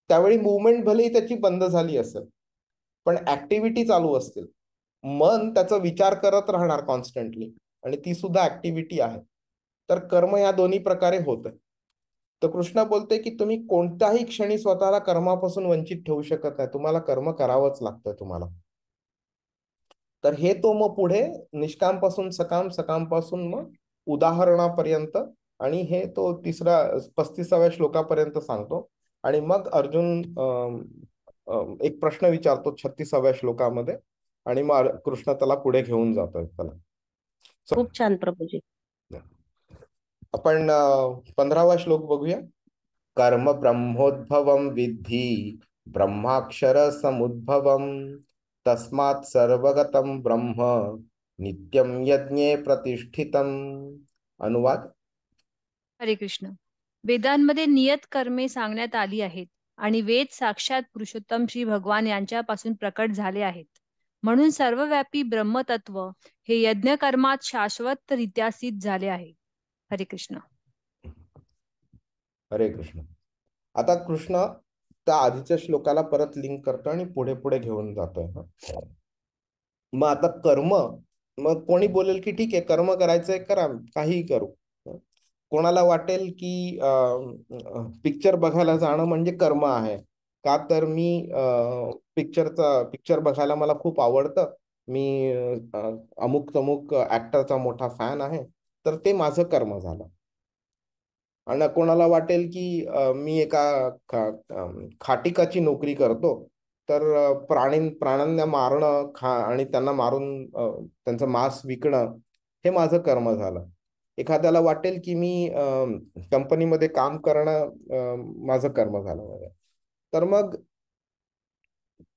त्यावेळी मुवमेंट भलेही त्याची बंद झाली असेल पण ऍक्टिव्हिटी चालू असतील मन त्याचा विचार करत राहणार कॉन्स्टंटली आणि ती सुद्धा ऍक्टिव्हिटी आहे तर कर्म या दोन्ही प्रकारे होत आहे तर कृष्ण बोलते की तुम्ही कोणत्याही क्षणी स्वतःला कर्मापासून वंचित ठेवू शकत नाही तुम्हाला कर्म करावंच लागतं तुम्हाला तर हे तो मग पुढे निष्कामपासून सकाम सकामपासून मग उदाहरणापर्यंत आणि हे तो तिसरा पस्तीसाव्या श्लोकापर्यंत सांगतो आणि मग अर्जुन एक प्रश्न विचारतो छत्तीसाव्या श्लोकामध्ये आणि मग कृष्ण त्याला पुढे घेऊन जातो त्याला खूप छान प्रभूजी आपण पंधरावा श्लोक बघूया कर्म ब्रह्मोद्भवम विधी ब्रह्माक्षर समुद्भवम तस्मात सर्वगतम ब्रह्म नित्यम यज्ञे प्रतिष्ठितम अनुवाद हरे कृष्ण वेदांमध्ये नियत कर्मे सांगण्यात आली आहेत आणि वेद साक्षात पुरुषोत्तम श्री भगवान यांच्यापासून प्रकट झाले आहेत म्हणून सर्वव्यापी ब्रह्मतत्व हे यज्ञ कर्मात रित्या सिद्ध झाले आहे हरे कृष्ण हरे कृष्ण आता कृष्ण त्या आधीच्या श्लोकाला परत लिंक करतो आणि पुढे पुढे घेऊन जातोय मग आता कर्म मग कोणी बोलेल की ठीक आहे कर्म करायचंय करा काहीही करू कोणाला वाटेल की पिक्चर बघायला जाणं म्हणजे कर्म आहे का तर मी पिक्चरचा पिक्चर बघायला मला खूप आवडतं मी अमुक तमुक ऍक्टरचा मोठा फॅन आहे तर ते माझं कर्म झालं आणि कोणाला वाटेल की मी एका खाटिकाची नोकरी करतो तर प्राणी प्राण्यांना मारणं खा आणि त्यांना मारून त्यांचं मांस विकणं हे माझं कर्म झालं एखाद्याला वाटेल की मी कंपनीमध्ये काम करणं माझं कर्म झालं तर मग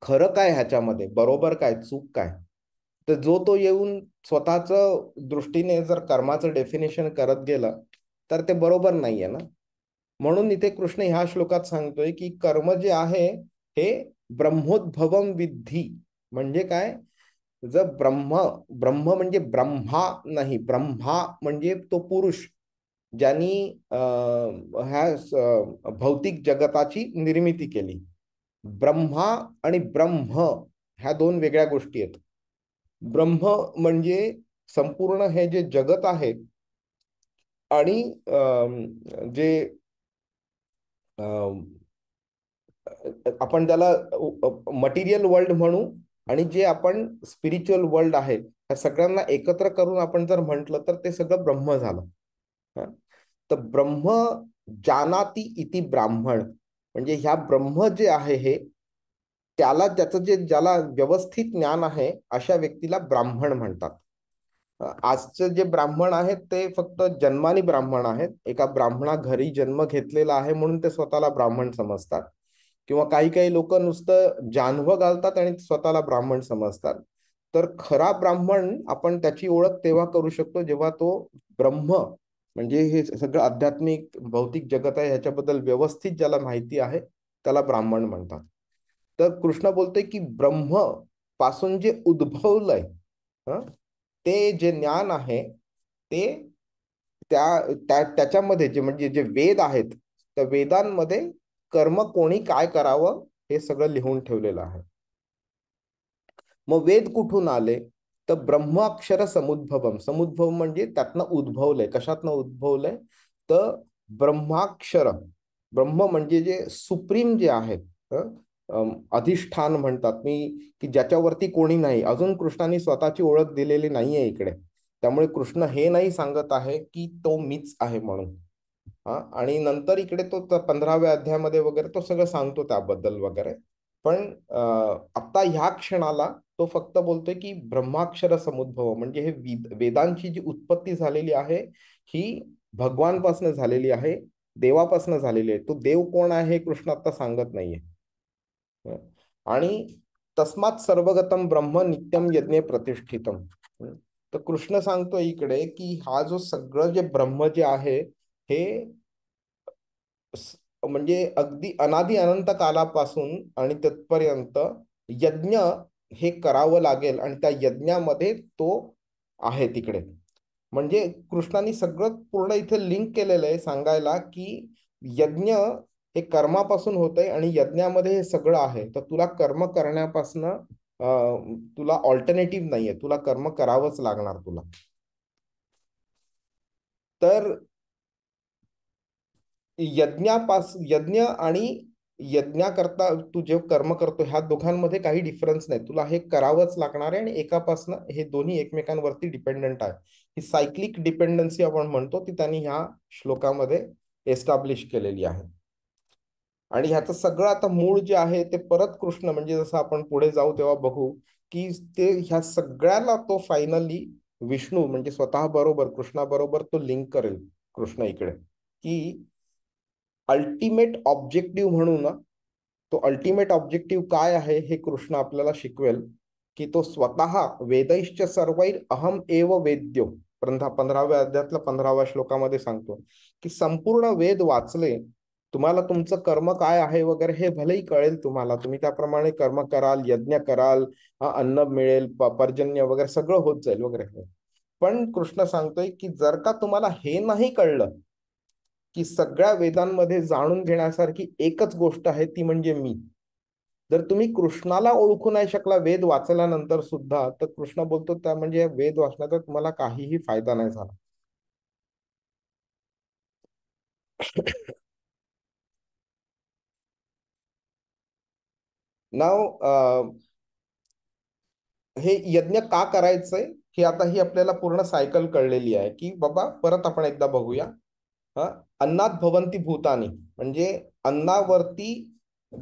खरं काय ह्याच्यामध्ये बरोबर काय चूक काय तर जो तो येऊन स्वतःच दृष्टीने जर कर्माचं डेफिनेशन करत गेलं तर ते बरोबर नाहीये ना म्हणून इथे कृष्ण ह्या श्लोकात सांगतोय की कर्म जे आहे हे ब्रह्मोद्भवम विद्धी म्हणजे काय जर ब्रह्म ब्रह्म म्हणजे ब्रह्मा नाही ब्रह्मा म्हणजे तो पुरुष ज्यांनी ह्या भौतिक जगताची निर्मिती केली ब्रह्मा आणि ब्रह्म ह्या दोन वेगळ्या गोष्टी आहेत ब्रह्म म्हणजे संपूर्ण हे जे जगत आहे आणि जे आपण त्याला मटेरियल वर्ल्ड म्हणू आणि जे आपण स्पिरिच्युअल वर्ल्ड आहे त्या सगळ्यांना एकत्र करून आपण जर म्हंटल तर ते सगळं ब्रह्म झालं तर ब्रह्म जानाती इति ब्राह्मण म्हणजे ह्या ब्रह्म जे आहे हे त्याला त्याचं जे ज्याला व्यवस्थित ज्ञान आहे अशा व्यक्तीला ब्राह्मण म्हणतात आजचे जे ब्राह्मण आहेत ते फक्त जन्मानी ब्राह्मण आहेत एका ब्राह्मणा घरी जन्म घेतलेला आहे म्हणून ते स्वतःला ब्राह्मण समजतात किंवा काही काही लोक नुसतं जानवं घालतात आणि स्वतःला ब्राह्मण समजतात तर खरा ब्राह्मण आपण त्याची ओळख तेव्हा करू शकतो जेव्हा तो ब्रह्म म्हणजे हे सगळं आध्यात्मिक भौतिक जगत आहे ह्याच्याबद्दल व्यवस्थित ज्याला माहिती आहे त्याला ब्राह्मण म्हणतात तर कृष्ण बोलते की ब्रह्म पासून जे उद्भवलंय ते जे ज्ञान आहे ते त्या त्याच्यामध्ये जे म्हणजे जे वेद आहेत त्या वेदांमध्ये कर्म कोणी काय करावं हे सगळं लिहून ठेवलेलं आहे मग वेद कुठून आले तर ब्रह्माक्षर अक्षर समुद्भवम समुद्भव म्हणजे त्यातनं उद्भवलंय कशातनं उद्भवलंय तर ब्रह्माक्षर ब्रह्म म्हणजे जे सुप्रीम जे आहेत अधिष्ठान म्हणतात मी की ज्याच्यावरती कोणी नाही अजून कृष्णाने स्वतःची ओळख दिलेली नाहीये इकडे त्यामुळे कृष्ण हे नाही सांगत आहे की तो मीच आहे म्हणून हा आणि नंतर इकडे तो पंधराव्या अध्यायामध्ये वगैरे तो सगळं सांगतो त्याबद्दल वगैरे पण आता ह्या क्षणाला तो फक्त बोलतोय की ब्रह्माक्षर समुद्भव म्हणजे हे वेदांची जी उत्पत्ती झालेली आहे ही भगवानपासनं झालेली आहे देवापासनं झालेली आहे तो देव कोण आहे कृष्ण आता सांगत नाहीये आणि तस्मात सर्वगतम ब्रह्म नित्यम यज्ञ प्रतिष्ठितम तर कृष्ण सांगतो इकडे की हा जो सगळं जे ब्रह्म जे आहे हे म्हणजे अगदी अनादी अनंत कालापासून आणि तत्पर्यंत यज्ञ हे करावं लागेल आणि त्या यज्ञामध्ये तो आहे तिकडे म्हणजे कृष्णाने सगळं पूर्ण इथे लिंक केलेलं आहे सांगायला की यज्ञ हे कर्मापासून आहे आणि यज्ञामध्ये हे सगळं आहे तर तुला कर्म करण्यापासून तुला ऑल्टरनेटिव्ह नाहीये तुला कर्म करावंच लागणार तुला तर यज्ञापास यज्ञ आणि यज्ञाकरता तू जे कर्म करतो ह्या दोघांमध्ये काही डिफरन्स नाही तुला हे करावंच लागणार आहे आणि एकापासनं हे दोन्ही एकमेकांवरती डिपेंडंट आहे ही सायक्लिक डिपेंडन्सी आपण म्हणतो ती त्यांनी ह्या श्लोकामध्ये एस्टॅब्लिश केलेली आहे आणि ह्याचं सगळं आता मूळ जे आहे ते परत कृष्ण म्हणजे जसं आपण पुढे जाऊ तेव्हा बघू की ते ह्या सगळ्याला तो फायनली विष्णू म्हणजे स्वतः बरोबर कृष्णाबरोबर तो लिंक करेल कृष्ण इकडे की अल्टिमेट ऑब्जेक्टिव्ह म्हणू ना तो अल्टिमेट ऑब्जेक्टिव्ह काय आहे हे कृष्ण आपल्याला शिकवेल की तो स्वतः वेदैश्च सर्वैर अहम एव पंधरा पंधराव्या अध्यातल्या पंधराव्या श्लोकामध्ये सांगतो की संपूर्ण वेद वाचले तुम्हाला तुमचं कर्म काय आहे वगैरे हे भलेही कळेल तुम्हाला तुम्ही त्याप्रमाणे कर्म कराल यज्ञ कराल अन्न मिळेल पर्जन्य वगैरे सगळं होत जाईल वगैरे पण कृष्ण सांगतोय की जर का तुम्हाला हे नाही कळलं की सगळ्या वेदांमध्ये जाणून घेण्यासारखी एकच गोष्ट आहे ती म्हणजे मी जर तुम्ही कृष्णाला ओळखू नाही शकला वेद वाचल्यानंतर सुद्धा तर कृष्ण बोलतो त्या म्हणजे वेद वाचण्याचा तुम्हाला काहीही फायदा नाही झाला नाव हे यज्ञ का करायचंय हे आता ही आपल्याला पूर्ण सायकल कळलेली आहे की बाबा परत आपण एकदा बघूया हा अन्नात भवंती भूतानी म्हणजे अन्नावरती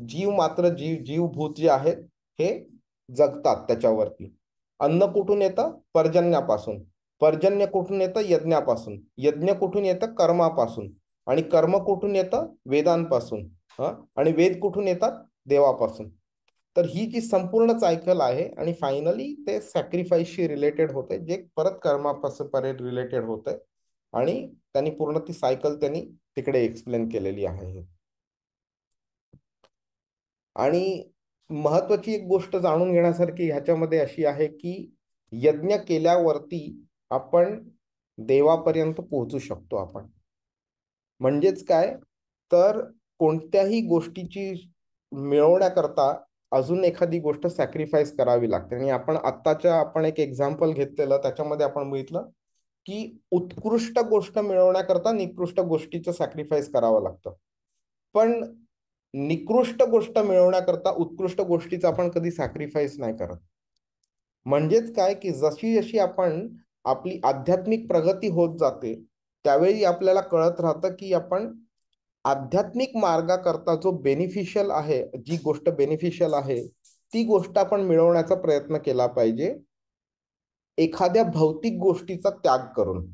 जीव मात्र जीव भूत जे आहेत हे जगतात त्याच्यावरती अन्न कुठून येतं पर्जन्यापासून पर्जन्य कुठून येतं यज्ञापासून यज्ञ कुठून येतं कर्मापासून आणि कर्म कुठून येतं वेदांपासून ह आणि वेद कुठून येतात देवापासून तर ही जी संपूर्ण सायकल आहे आणि फायनली ते सॅक्रिफाईसशी रिलेटेड होते जे परत कर्मापासून परे रिलेटेड होते आणि त्यांनी पूर्ण ती सायकल त्यांनी तिकडे एक्सप्लेन केलेली आहे आणि महत्वाची एक गोष्ट जाणून घेण्यासारखी ह्याच्यामध्ये अशी आहे की यज्ञ केल्यावरती आपण देवापर्यंत पोहोचू शकतो आपण म्हणजेच काय तर कोणत्याही गोष्टीची मिळवण्याकरता अजून एखादी गोष्ट सॅक्रिफाईस करावी लागते आणि आपण आत्ताच्या आपण एक एक्झाम्पल घेतलेलं त्याच्यामध्ये आपण बघितलं की उत्कृष्ट गोष्ट मिळवण्याकरता निकृष्ट गोष्टीचं सॅक्रिफाईस करावं लागतं पण निकृष्ट गोष्ट मिळवण्याकरता उत्कृष्ट गोष्टीचं आपण कधी सॅक्रिफाईस नाही करत म्हणजेच काय की जशी जशी आपण आपली आध्यात्मिक प्रगती होत जाते त्यावेळी आपल्याला कळत राहतं की आपण आध्यात्मिक मार्गाकरता जो बेनिफिशियल आहे जी गोष्ट बेनिफिशियल आहे ती गोष्ट आपण मिळवण्याचा प्रयत्न केला पाहिजे एखाद्या भौतिक गोष्टीचा त्याग करून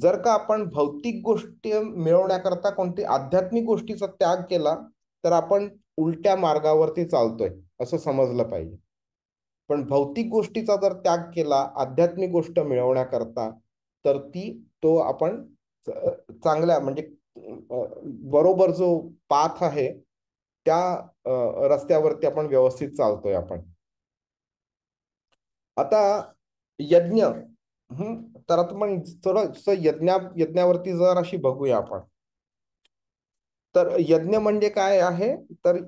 जर का आपण भौतिक गोष्टी मिळवण्याकरता कोणती आध्यात्मिक गोष्टीचा त्याग केला तर आपण उलट्या मार्गावरती चालतोय असं समजलं पाहिजे पण भौतिक गोष्टीचा जर त्याग केला आध्यात्मिक गोष्ट मिळवण्याकरता तर ती तो आपण चांगल्या म्हणजे बरोबर जो पाथ आहे त्या रस्त्यावरती आपण व्यवस्थित चालतोय आपण आता यज्ञ हम्म तर आता मग थोडं यज्ञा यज्ञावरती जर अशी बघूया आपण तर यज्ञ म्हणजे काय आहे तर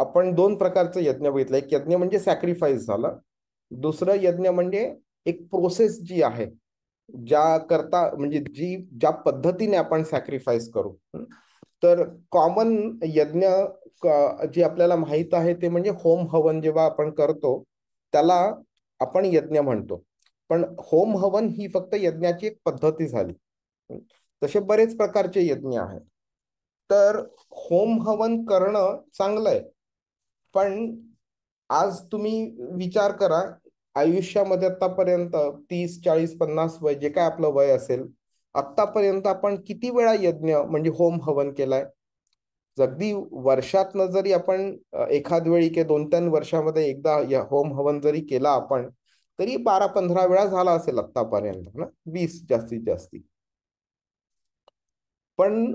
आपण दोन प्रकारचं यज्ञ बघितलं एक यज्ञ म्हणजे सॅक्रिफाईस झालं दुसरं यज्ञ म्हणजे एक प्रोसेस जी आहे ज्या करता म्हणजे जी ज्या पद्धतीने आपण सॅक्रिफाईस करू तर कॉमन यज्ञ जे आपल्याला माहित आहे ते म्हणजे होम हवन जेव्हा आपण करतो त्याला आपण यज्ञ म्हणतो पण होम हवन ही फक्त यज्ञाची एक पद्धती झाली तसे बरेच प्रकारचे यज्ञ आहेत तर होम हवन करणं चांगलं आहे पण आज तुम्ही विचार करा आयुष्यामध्ये आतापर्यंत तीस चाळीस पन्नास वय जे काय आपलं वय असेल आत्तापर्यंत आपण किती वेळा यज्ञ म्हणजे होम हवन केलाय अगदी वर्षातनं जरी आपण एखाद वेळी के दोन तीन वर्षामध्ये एकदा होम हवन जरी केला आपण तरी बारा पंधरा वेळा झाला असेल आतापर्यंत ना वीस जास्तीत जास्ती पण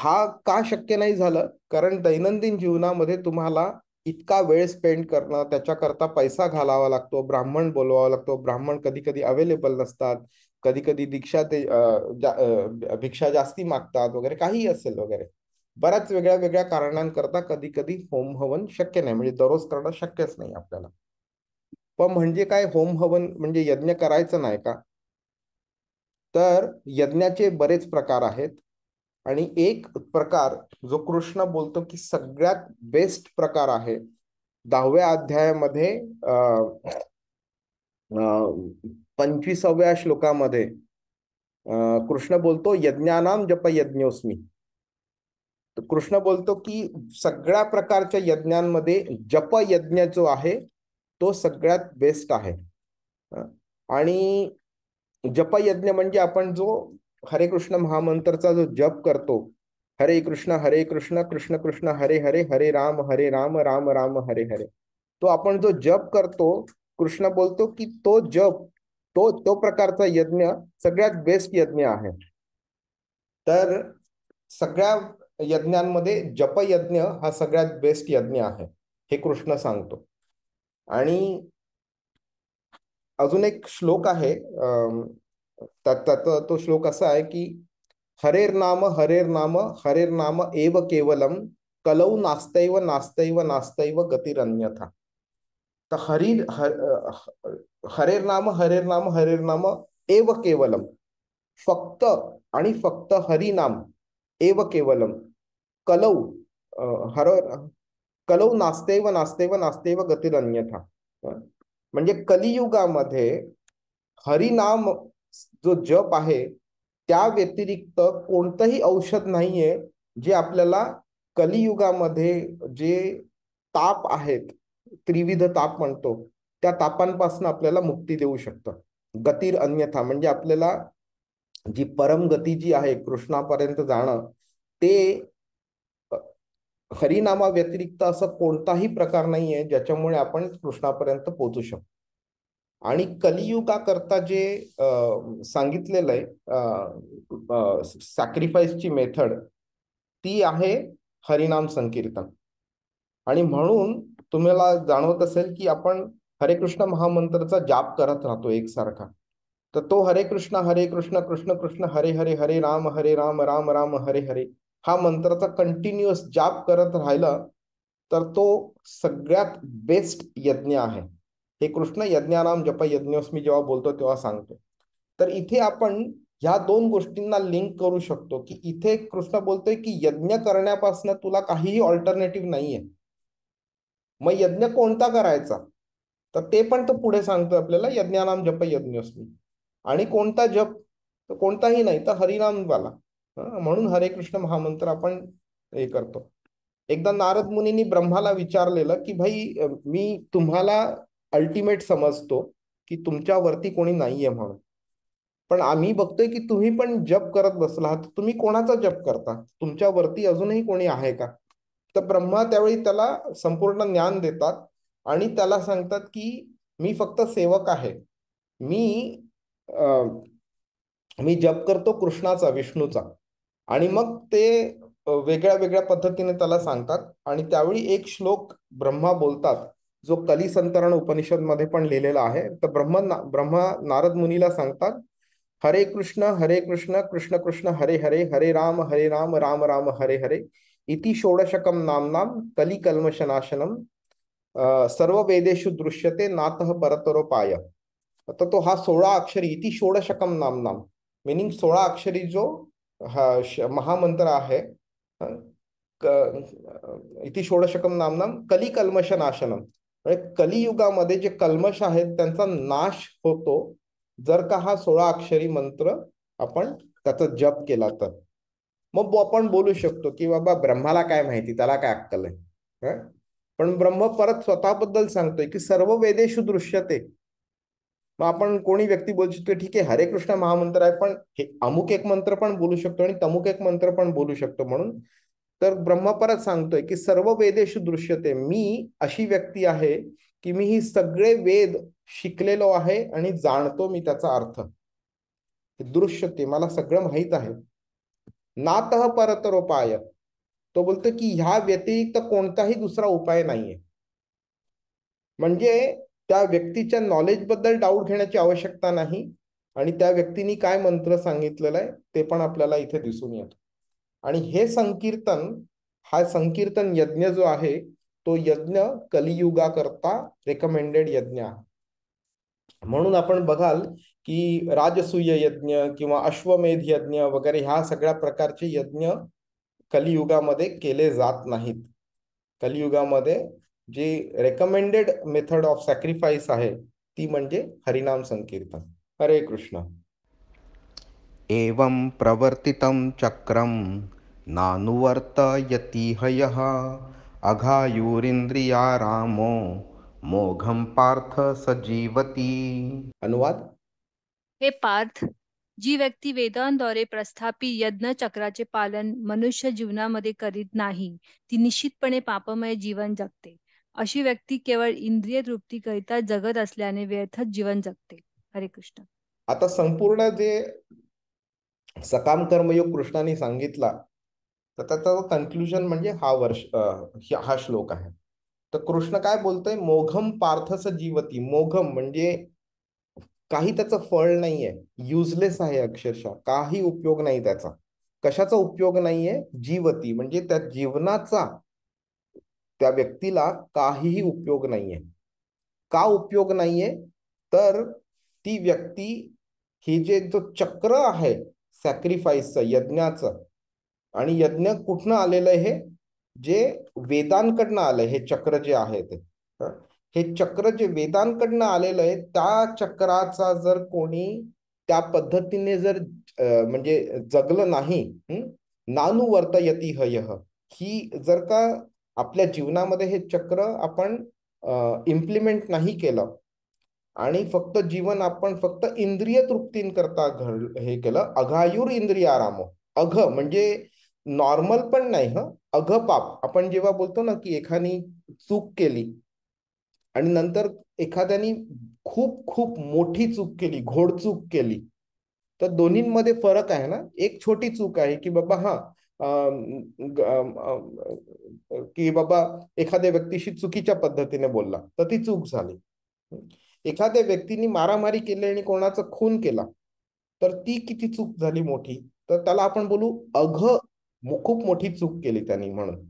हा का शक्य नाही झालं कारण दैनंदिन जीवनामध्ये तुम्हाला इतका वेळ स्पेंड करणं त्याच्याकरता पैसा घालावा लागतो ब्राह्मण बोलवावा लागतो ब्राह्मण कधी कधी अवेलेबल नसतात कधी कधी दीक्षा ते जा, भिक्षा जास्ती मागतात वगैरे काही असेल वगैरे बऱ्याच वेगळ्या वेगळ्या कारणांकरता कधी कधी होम हवन शक्य नाही म्हणजे दररोज करणं शक्यच नाही आपल्याला पण म्हणजे काय होम हवन म्हणजे यज्ञ करायचं नाही का तर यज्ञाचे बरेच प्रकार आहेत आणि एक प्रकार जो कृष्ण बोलतो की सगळ्यात बेस्ट प्रकार आहे दहाव्या अध्यायामध्ये पंचवीसाव्या श्लोकामध्ये कृष्ण बोलतो यज्ञानाम जप यज्ञोस्मी कृष्ण बोलतो की सगळ्या प्रकारच्या यज्ञांमध्ये जप यज्ञ जो आहे तो सगळ्यात बेस्ट आहे आणि जपयज्ञ म्हणजे आपण जो हरे कृष्ण महामंत्रचा जो जप करतो हरे कृष्ण हरे कृष्ण कृष्ण कृष्ण हरे हरे हरे राम हरे राम राम राम हरे हरे तो आपण जो जप करतो कृष्ण बोलतो की तो जप तो तो प्रकारचा यज्ञ सगळ्यात बेस्ट यज्ञ आहे तर सगळ्या यज्ञांमध्ये जपयज्ञ हा सगळ्यात बेस्ट यज्ञ आहे हे कृष्ण सांगतो आणि अजून एक श्लोक आहे तो श्लोक असा आहे की हरेर नाम हरेर नाम हरेर नाम एव केवलम कलौ नास्तैव नास्तैव नास्तैव गतिरन्यथा तर हरि हर हरेर नाम हरेर नाम हरेर नाम एव केवलम फक्त आणि फक्त हरिनाम एव केवलम कलौ हर कलौ नास्तेव व नास्तेव अन्यथा म्हणजे कलियुगामध्ये हरिनाम जो जप आहे त्या व्यतिरिक्त कोणतंही औषध नाहीये जे आपल्याला कलियुगामध्ये जे ताप आहेत त्रिविध ताप म्हणतो त्या तापांपासून आपल्याला मुक्ती देऊ शकतं गतीर अन्यथा म्हणजे आपल्याला जी परम गती जी आहे कृष्णापर्यंत जाणं ते हरिनामा व्यतिरिक्त असा कोणताही प्रकार नाही आहे ज्याच्यामुळे आपण कृष्णापर्यंत पोहोचू शकतो आणि कलियुगाकरता जे सांगितलेलं आहे सॅक्रिफाईसची मेथड ती आहे हरिनाम संकीर्तन आणि म्हणून तुम्हाला जाणवत असेल की आपण हरे कृष्ण महामंत्रचा जाप करत राहतो एकसारखा तर तो हरे कृष्ण हरे कृष्ण कृष्ण कृष्ण हरे हरे हरे राम हरे राम राम राम हरे हरे हा मंत्राचा कंटिन्युअस जाप करत राहिला तर तो सगळ्यात बेस्ट यज्ञ आहे हे कृष्ण यज्ञानाम जप यज्ञोस मी जेव्हा बोलतो तेव्हा सांगतो तर इथे आपण ह्या दोन गोष्टींना लिंक करू शकतो की इथे कृष्ण बोलतोय की यज्ञ करण्यापासून तुला काहीही ऑल्टरनेटिव्ह नाहीये मग यज्ञ कोणता करायचा तर ते पण तो पुढे सांगतो आपल्याला यज्ञानाम जप यज्ञोस्मी आणि कोणता जप तर कोणताही नाही तर हरिनामवाला म्हणून हरे कृष्ण महामंत्र आपण हे करतो एकदा नारद मुनी ब्रह्माला विचारलेलं की भाई मी तुम्हाला अल्टिमेट समजतो की तुमच्यावरती कोणी नाहीये म्हणून पण आम्ही बघतोय की तुम्ही पण जप करत बसला तुम्ही कोणाचा जप करता तुमच्यावरती अजूनही कोणी आहे का तर ब्रह्मा त्यावेळी त्याला संपूर्ण ज्ञान देतात आणि त्याला सांगतात की मी फक्त सेवक आहे मी आ, मी जप करतो कृष्णाचा विष्णूचा आणि मग ते वेगळ्या वेगळ्या पद्धतीने त्याला सांगतात आणि त्यावेळी एक श्लोक ब्रह्मा बोलतात जो कलिसंतरण उपनिषद मध्ये पण लिहिलेला आहे तर ब्रह्म ब्रह्मा नारद मुनीला सांगतात हरे कृष्ण हरे कृष्ण कृष्ण कृष्ण हरे हरे हरे राम हरे राम राम राम हरे हरे इति षोडशकम नामनाम कलमशनाशनम सर्व वेदेशु दृश्यते नातः परतरोपाय तर तो हा सोळा अक्षरी इति षोडशकम नामनाम मिनिंग सोळा अक्षरी जो हा महामंत्र आहे इति षोडशकम नामनाम कली कल्मश नाशनम म्हणजे कलियुगामध्ये जे कल्मश आहेत त्यांचा नाश होतो जर का हा सोळा अक्षरी मंत्र आपण त्याचा जप केला तर मग आपण बोलू शकतो की बाबा ब्रह्माला काय माहिती त्याला काय अक्कल आहे पण ब्रह्म परत स्वतःबद्दल सांगतोय की सर्व वेदेशु दृश्यते मग आपण कोणी व्यक्ती बोलू शकतो ठीक आहे हरे कृष्ण महामंत्र आहे पण हे अमुक एक मंत्र पण बोलू शकतो आणि तमुक एक मंत्र पण बोलू शकतो म्हणून तर ब्रह्म परत सांगतोय की सर्व वेदेश दृश्यते मी अशी व्यक्ती आहे की मी ही सगळे वेद शिकलेलो आहे आणि जाणतो मी त्याचा अर्थ दृश्यते मला सगळं माहीत आहे नात उपाय तो बोलतो की ह्या व्यतिरिक्त कोणताही दुसरा उपाय नाहीये म्हणजे त्या व्यक्तीच्या बद्दल डाऊट घेण्याची आवश्यकता नाही आणि त्या व्यक्तींनी काय मंत्र सांगितलेलं आहे ते पण आपल्याला इथे दिसून येतं आणि हे संकीर्तन हा संकीर्तन यज्ञ जो आहे तो यज्ञ कलियुगाकरता रेकमेंडेड यज्ञ आहे म्हणून आपण बघाल की राजसूय यज्ञ किंवा अश्वमेध यज्ञ वगैरे ह्या सगळ्या प्रकारचे यज्ञ कलियुगामध्ये केले जात नाहीत कलियुगामध्ये जी रेकमेंडेड मेथड ऑफ सॅक्रिफाईस आहे ती म्हणजे हरिनाम संकीर्तन हरे कृष्ण एवं प्रवर्तितं चक्रम नानुवर्त यः अघायुरिंद्रिया रामो मोघम पार्थ सजीवती अनुवाद हे पार्थ जी व्यक्ती वेदांद्वारे प्रस्थापित यज्ञ चक्राचे पालन मनुष्य जीवनामध्ये करीत नाही ती निश्चितपणे पापमय जीवन जगते अशी व्यक्ती केवळ इंद्रिय करिता जगत असल्याने व्यर्थच जीवन जगते हरे कृष्ण आता संपूर्ण जे सकाम कर्मयोग कृष्णाने सांगितला तर त्याचा कन्क्लुजन म्हणजे हा वर्ष हा श्लोक आहे तर कृष्ण काय बोलतोय मोघम पार्थस जीवती मोघम म्हणजे काही त्याचं फळ नाहीये युजलेस आहे अक्षरशः काही उपयोग नाही त्याचा कशाचा उपयोग नाहीये जीवती म्हणजे त्या जीवनाचा त्या व्यक्तीला काहीही उपयोग नाहीये का उपयोग नाहीये तर ती व्यक्ती हे जे जो चक्र आहे सॅक्रिफाईसचं यज्ञाचं आणि यज्ञ कुठनं आलेलं हे जे वेदांकडनं आलंय हे चक्र जे आहे ते हे चक्र जे वेदांकडनं आलेलं आहे त्या चक्राचा जर कोणी त्या पद्धतीने जर म्हणजे जगलं नाही नानुवर्त यती हय ही जर का आपल्या जीवनामध्ये हे चक्र आपण इम्प्लिमेंट नाही केलं आणि फक्त जीवन आपण फक्त इंद्रिय तृप्तींकरता घड हे केलं अघायूर इंद्रिय आराम अघ म्हणजे नॉर्मल पण नाही ह अघ पाप आपण जेव्हा बोलतो ना की एखादी चूक केली आणि नंतर एखाद्यानी खूप खूप मोठी चूक केली घोडचूक केली तर दोन्हींमध्ये फरक आहे ना एक छोटी चूक आहे की बाबा हा की बाबा एखाद्या व्यक्तीशी चुकीच्या पद्धतीने बोलला तर ती चूक झाली एखाद्या व्यक्तीने मारामारी केली आणि कोणाचा खून केला तर ती किती चूक झाली मोठी तर त्याला आपण बोलू अघ खूप मोठी चूक केली त्यांनी म्हणून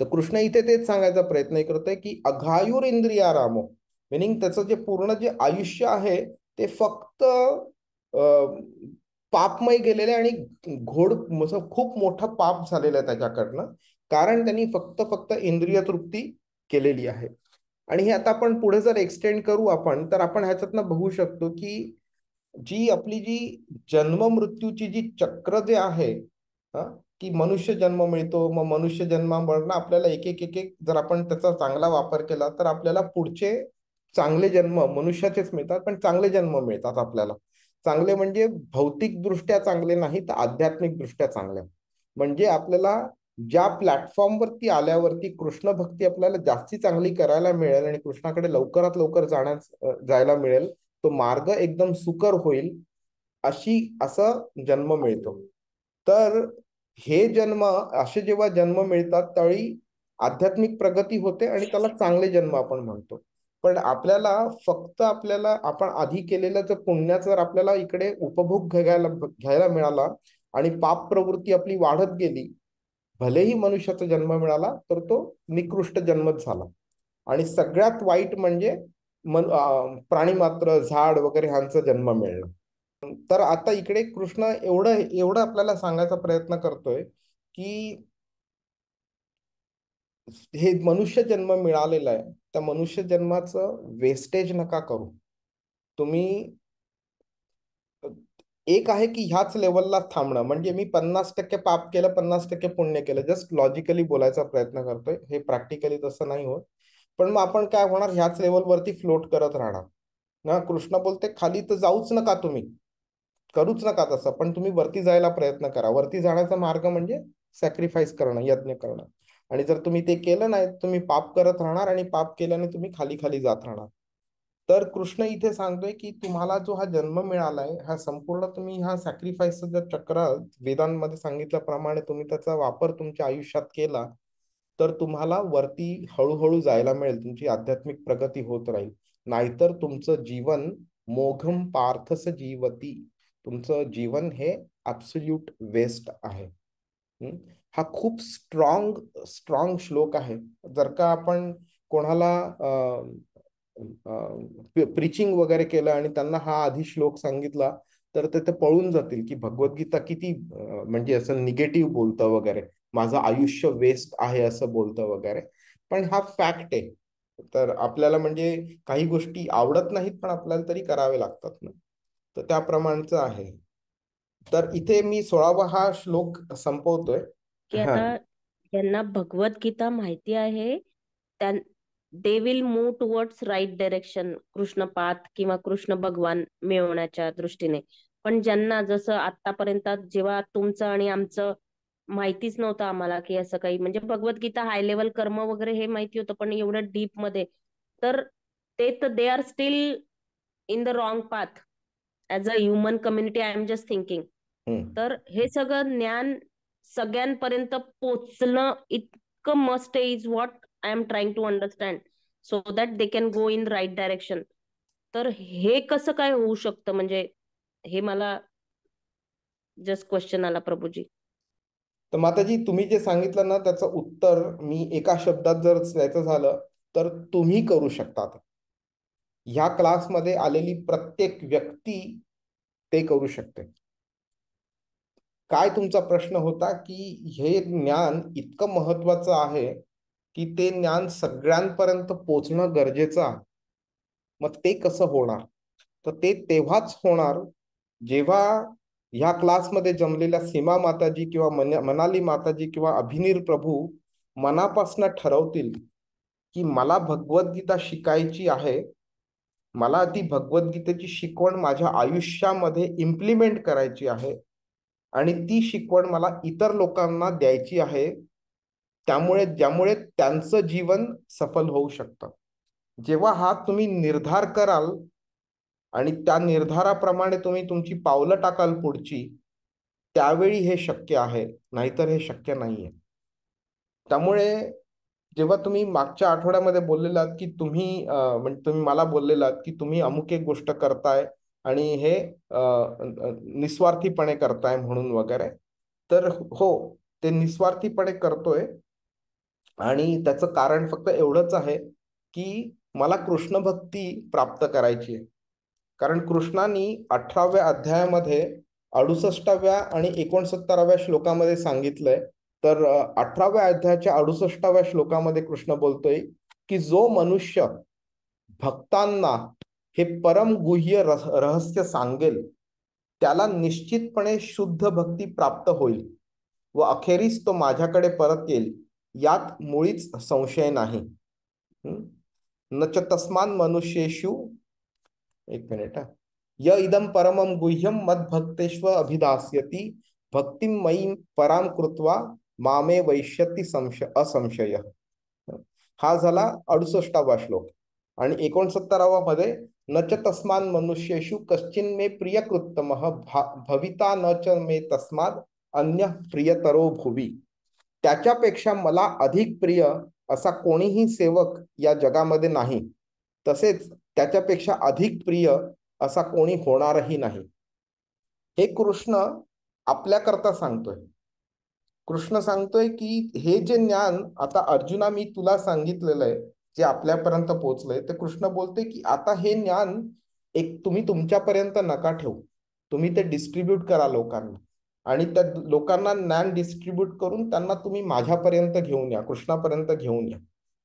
तर कृष्ण इथे तेच सांगायचा प्रयत्न करतोय की अघायुर इंद्रिया रामो मिनिंग त्याचं जे पूर्ण जे आयुष्य आहे ते फक्त पापमय गेलेले आणि घोड खूप मोठा पाप झालेला आहे त्याच्याकडनं कारण त्यांनी फक्त फक्त इंद्रिय तृप्ती केलेली आहे आणि हे आता आपण पुढे जर एक्सटेंड करू आपण तर आपण ह्याच्यातनं बघू शकतो की जी आपली जी जन्म मृत्यूची जी चक्र जे आहे की मनुष्य जन्म मिळतो मग मनुष्य जन्मावरनं आपल्याला एक एक एक एक जर आपण त्याचा चांगला वापर केला तर आपल्याला पुढचे चांगले जन्म मनुष्याचेच मिळतात पण चांगले जन्म मिळतात आपल्याला चांगले म्हणजे भौतिकदृष्ट्या चांगले नाही तर आध्यात्मिक दृष्ट्या चांगले म्हणजे आपल्याला ज्या प्लॅटफॉर्मवरती आल्यावरती कृष्ण भक्ती आपल्याला जास्ती चांगली करायला मिळेल आणि कृष्णाकडे लवकरात लवकर जाण्यास जायला मिळेल तो मार्ग एकदम सुकर होईल अशी असं जन्म मिळतो तर हे जन्म असे जेव्हा जन्म मिळतात त्यावेळी आध्यात्मिक प्रगती होते आणि त्याला चांगले जन्म आपण म्हणतो पण आपल्याला फक्त आपल्याला आपण आधी केलेल्या जर पुण्याचा जर आपल्याला इकडे उपभोग घ्यायला घ्यायला मिळाला आणि पाप प्रवृत्ती आपली वाढत गेली भलेही मनुष्याचा जन्म मिळाला तर तो निकृष्ट जन्मच झाला आणि सगळ्यात वाईट म्हणजे मन प्राणी मात्र झाड वगैरे ह्यांचा जन्म मिळणं तर आता इकडे कृष्ण एवढं एवढं आपल्याला सांगायचा प्रयत्न करतोय की हे मनुष्य जन्म मिळालेला आहे त्या मनुष्य जन्माचं वेस्टेज नका करू तुम्ही एक आहे की ह्याच लेवलला थांबणं म्हणजे मी पन्नास टक्के पाप केलं पन्नास टक्के पुण्य केलं जस्ट लॉजिकली बोलायचा प्रयत्न करतोय हे प्रॅक्टिकली तसं नाही होत पण मग आपण काय होणार ह्याच लेवलवरती फ्लोट करत राहणार ना कृष्ण बोलते खाली तर जाऊच नका तुम्ही करूच नका तसं पण तुम्ही वरती जायला प्रयत्न करा वरती जाण्याचा मार्ग म्हणजे सॅक्रिफाईस करणं यज्ञ करणं आणि जर तुम्ही ते केलं नाही तुम्ही पाप करत राहणार आणि पाप केल्याने तुम्ही खाली खाली जात राहणार तर कृष्ण इथे सांगतोय की तुम्हाला जो हा जन्म मिळालाय हा संपूर्ण तुम्ही हा सॅक्रिफाईसचा चक्र वेदांमध्ये सांगितल्याप्रमाणे तुम्ही त्याचा वापर तुमच्या आयुष्यात केला तर तुम्हाला वरती हळूहळू जायला मिळेल तुमची आध्यात्मिक प्रगती होत राहील नाहीतर तुमचं जीवन मोघम पार्थस जीवती तुमचं जीवन हे अब्सोल्यूट वेस्ट आहे हा खूप स्ट्रॉंग स्ट्रॉंग श्लोक आहे जर का आपण कोणाला प्रिचिंग वगैरे केलं आणि त्यांना हा आधी श्लोक सांगितला तर ते पळून जातील की भगवद्गीता किती म्हणजे असं निगेटिव्ह बोलतं वगैरे माझं आयुष्य वेस्ट आहे असं बोलतं वगैरे पण हा फॅक्ट आहे तर आपल्याला म्हणजे काही गोष्टी आवडत नाहीत पण आपल्याला तरी करावे लागतात ना तर त्याप्रमाणचं आहे तर इथे मी सोळावा हा श्लोक संपवतोय की आता ज्यांना गीता माहिती आहे त्या they will move towards right direction Krishna path किंवा कृष्ण भगवान मिळवण्याच्या दृष्टीने पण ज्यांना जसं आतापर्यंत जेव्हा तुमचं आणि आमचं माहितीच नव्हतं आम्हाला की असं काही म्हणजे भगवद्गीता हाय लेवल कर्म वगैरे हे माहिती होतं पण एवढं डीप मध्ये तर ते तर they are still in the wrong path as a human community I am just thinking तर हे सगळं ज्ञान सगळ्यांपर्यंत पोचणं इतकं must is what I am trying to understand so that they can go in right direction तर हे कसं काय होऊ शकतं म्हणजे हे मला जस्ट क्वेश्चन आला प्रभूजी तर माताजी तुम्ही जे सांगितलं ना त्याचं उत्तर मी एका शब्दात जर द्यायचं झालं तर तुम्ही करू शकतात ह्या क्लासमध्ये आलेली प्रत्येक व्यक्ती ते करू शकते काय तुमचा प्रश्न होता की हे ज्ञान इतकं महत्वाचं आहे की ते ज्ञान सगळ्यांपर्यंत पोचणं गरजेचं आहे मग ते कसं होणार तर ते तेव्हाच होणार जेव्हा ह्या क्लासमध्ये जमलेल्या सीमा माताजी किंवा मन मनाली माताजी किंवा अभिनीर प्रभू मनापासनं ठरवतील की मला भगवद्गीता शिकायची आहे मला ती भगवद्गीतेची शिकवण माझ्या आयुष्यामध्ये इम्प्लिमेंट करायची आहे आणि ती शिकवण मला इतर लोकांना द्यायची आहे त्यामुळे ज्यामुळे त्यांचं जीवन सफल होऊ शकतं जेव्हा हा तुम्ही निर्धार कराल आणि त्या निर्धाराप्रमाणे तुम्ही तुमची पावलं टाकाल पुढची त्यावेळी हे शक्य आहे नाहीतर हे शक्य नाही आहे त्यामुळे जेव्हा तुम्ही मागच्या आठवड्यामध्ये बोललेलात की तुम्ही म्हणजे तुम्ही मला बोललेलात की तुम्ही अमुक एक गोष्ट करताय आणि हे निस्वार्थीपणे करताय म्हणून वगैरे तर हो ते निस्वार्थीपणे करतोय आणि त्याचं कारण फक्त एवढंच आहे की मला कृष्ण भक्ती प्राप्त करायची आहे कारण कृष्णानी अठराव्या अध्यायामध्ये अडुसष्टाव्या आणि एकोणसत्तराव्या श्लोकामध्ये सांगितलंय तर अठराव्या अध्यायाच्या अडुसष्टाव्या श्लोकामध्ये कृष्ण बोलतोय की जो मनुष्य भक्तांना हे गुह्य रहस्य सांगेल त्याला निश्चितपणे शुद्ध भक्ती प्राप्त होईल व अखेरीस तो माझ्याकडे परत येईल यात मुळीच संशय नाही नच तस्मान मनुष्येशु एक मिनिट य इदम परमम गुह्यम मद भक्तेश्व भक्तिं भक्ती मयी पराम कृत्वा मामे वैश्यती संशय असंशय हा झाला अडुसष्टावा श्लोक आणि एकोणसत्तरावा मध्ये न च तस्मान मनुष्येषु कश्चिन मे प्रिय कृत्तम भविता न च मे तस्माद अन्य प्रियतरो भुवी त्याच्यापेक्षा मला अधिक प्रिय असा कोणीही सेवक या जगामध्ये नाही तसेच त्याच्यापेक्षा अधिक प्रिय असा कोणी होणारही नाही हे कृष्ण आपल्याकरता सांगतोय कृष्ण सांगतोय की हे जे ज्ञान आता अर्जुना मी तुला सांगितलेलं आहे जे आपल्यापर्यंत पोहोचलंय ते कृष्ण बोलते की आता हे ज्ञान एक तुम्ही तुमच्यापर्यंत नका ठेवू तुम्ही ते डिस्ट्रीब्यूट करा लोकांना आणि त्या लोकांना ज्ञान डिस्ट्रीब्यूट करून त्यांना तुम्ही माझ्यापर्यंत घेऊन या कृष्णापर्यंत घेऊन या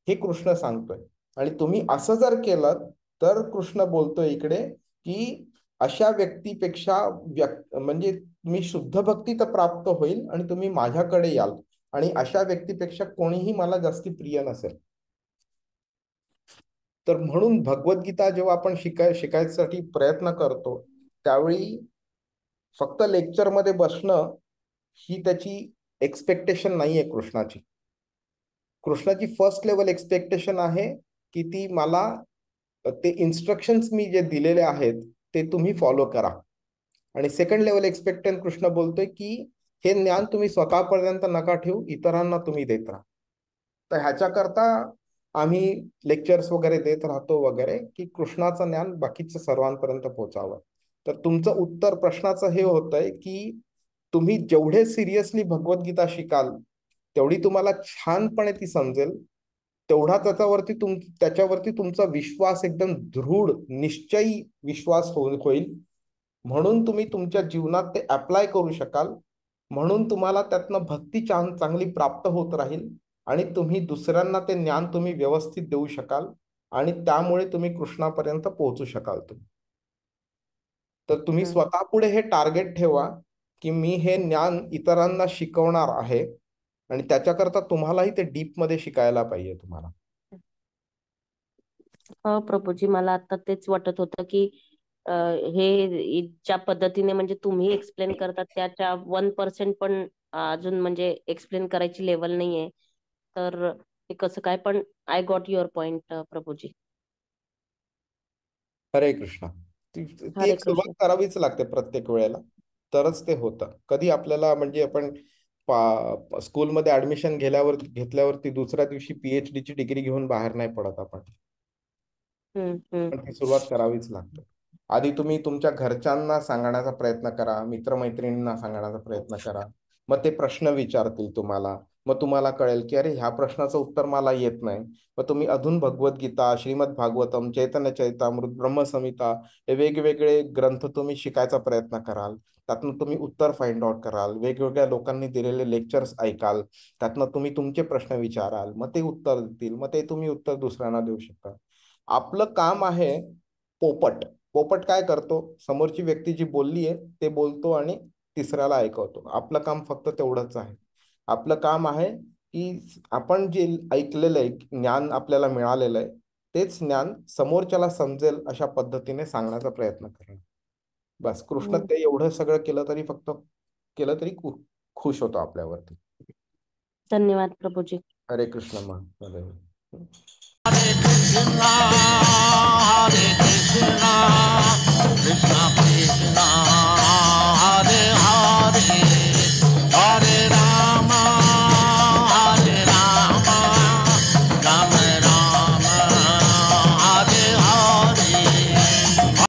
हे कृष्ण सांगतोय आणि तुम्ही असं जर केलं तर कृष्ण बोलतोय इकडे की अशा व्यक्तीपेक्षा व्यक् म्हणजे तुम्ही शुद्ध भक्ती तर प्राप्त होईल आणि तुम्ही माझ्याकडे याल आणि अशा व्यक्तीपेक्षा कोणीही मला जास्ती प्रिय नसेल तर म्हणून भगवद्गीता जेव्हा आपण शिकाय शिकायसाठी प्रयत्न करतो त्यावेळी फक्त लेक्चरमध्ये बसणं ही त्याची एक्सपेक्टेशन नाही आहे कृष्णाची कृष्णाची फर्स्ट लेवल एक्सपेक्टेशन आहे की ती मला ते इन्स्ट्रक्शन्स मी जे दिलेले आहेत ते तुम्ही फॉलो करा आणि सेकंड लेवल एक्सपेक्टेशन कृष्ण बोलतोय की हे ज्ञान तुम्ही स्वतःपर्यंत नका ठेवू इतरांना तुम्ही देत राहा तर ह्याच्याकरता आम्ही लेक्चर्स वगैरे देत राहतो वगैरे की कृष्णाचं ज्ञान बाकीच्या सर्वांपर्यंत पोहोचावं तर तुमचं उत्तर प्रश्नाचं हे होतंय की तुम्ही जेवढे सिरियसली भगवद्गीता शिकाल तेवढी तुम्हाला छानपणे ती समजेल तेवढा त्याच्यावरती तुम त्याच्यावरती तुमचा विश्वास एकदम दृढ निश्चयी विश्वास हो, होईल म्हणून तुम्ही तुमच्या जीवनात ते अप्लाय करू शकाल म्हणून तुम्हाला त्यातनं भक्ती चांग चांगली प्राप्त होत राहील आणि तुम्ही दुसऱ्यांना ते ज्ञान तुम्ही व्यवस्थित देऊ शकाल आणि त्यामुळे तुम्ही कृष्णापर्यंत पोहोचू शकाल तुम्ही तर तुम्ही स्वतः पुढे हे टार्गेट ठेवा की मी हे ज्ञान इतरांना शिकवणार आहे आणि त्याच्याकरता तुम्हालाही ते डीप मध्ये शिकायला पाहिजे तुम्हाला प्रभूजी मला आता तेच वाटत होतं की हे ज्या पद्धतीने म्हणजे तुम्ही एक्सप्लेन करता त्याच्या वन पर्सेंट पण अजून म्हणजे एक्सप्लेन करायची लेवल नाहीये तर ते कसं काय पण आय गॉट युअर पॉइंट प्रभूजी हरे कृष्णा ती एक सुरुवात करावीच लागते प्रत्येक वेळेला तरच ते होतं कधी आपल्याला म्हणजे आपण स्कूलमध्ये ऍडमिशन घेल्यावर घेतल्यावरती दुसऱ्या दिवशी पीएचडी ची डिग्री घेऊन बाहेर नाही पडत आपण ती सुरुवात करावीच लागते आधी तुम्ही तुमच्या घरच्यांना सांगण्याचा प्रयत्न करा मित्रमैत्रिणींना सांगण्याचा प्रयत्न करा मग ते प्रश्न विचारतील तुम्हाला मग तुम्हाला कळेल की अरे ह्या प्रश्नाचं उत्तर मला येत नाही मग तुम्ही अधून भगवद्गीता श्रीमद भागवतम चैतन्य मृत ब्रह्मसंहिता हे वेगवेगळे ग्रंथ तुम्ही शिकायचा प्रयत्न कराल त्यातनं तुम्ही उत्तर फाइंड आउट कराल वेगवेगळ्या लोकांनी दिलेले लेक्चर्स ऐकाल त्यातनं तुम्ही तुमचे प्रश्न विचाराल मग ते उत्तर देतील मग ते तुम्ही उत्तर दुसऱ्यांना देऊ शकता आपलं काम आहे पोपट पोपट काय करतो समोरची व्यक्ती जी बोलली आहे ते बोलतो आणि तिसऱ्याला ऐकवतो आपलं काम फक्त तेवढंच आहे आपलं काम आहे की आपण जे ऐकलेलं आहे ज्ञान आपल्याला मिळालेलं आहे तेच ज्ञान समोरच्याला समजेल अशा पद्धतीने सांगण्याचा प्रयत्न करेल बस कृष्ण हो. ते एवढं सगळं केलं तरी फक्त केलं तरी खुश होतो आपल्यावरती धन्यवाद प्रभूजी हरे कृष्ण महादेव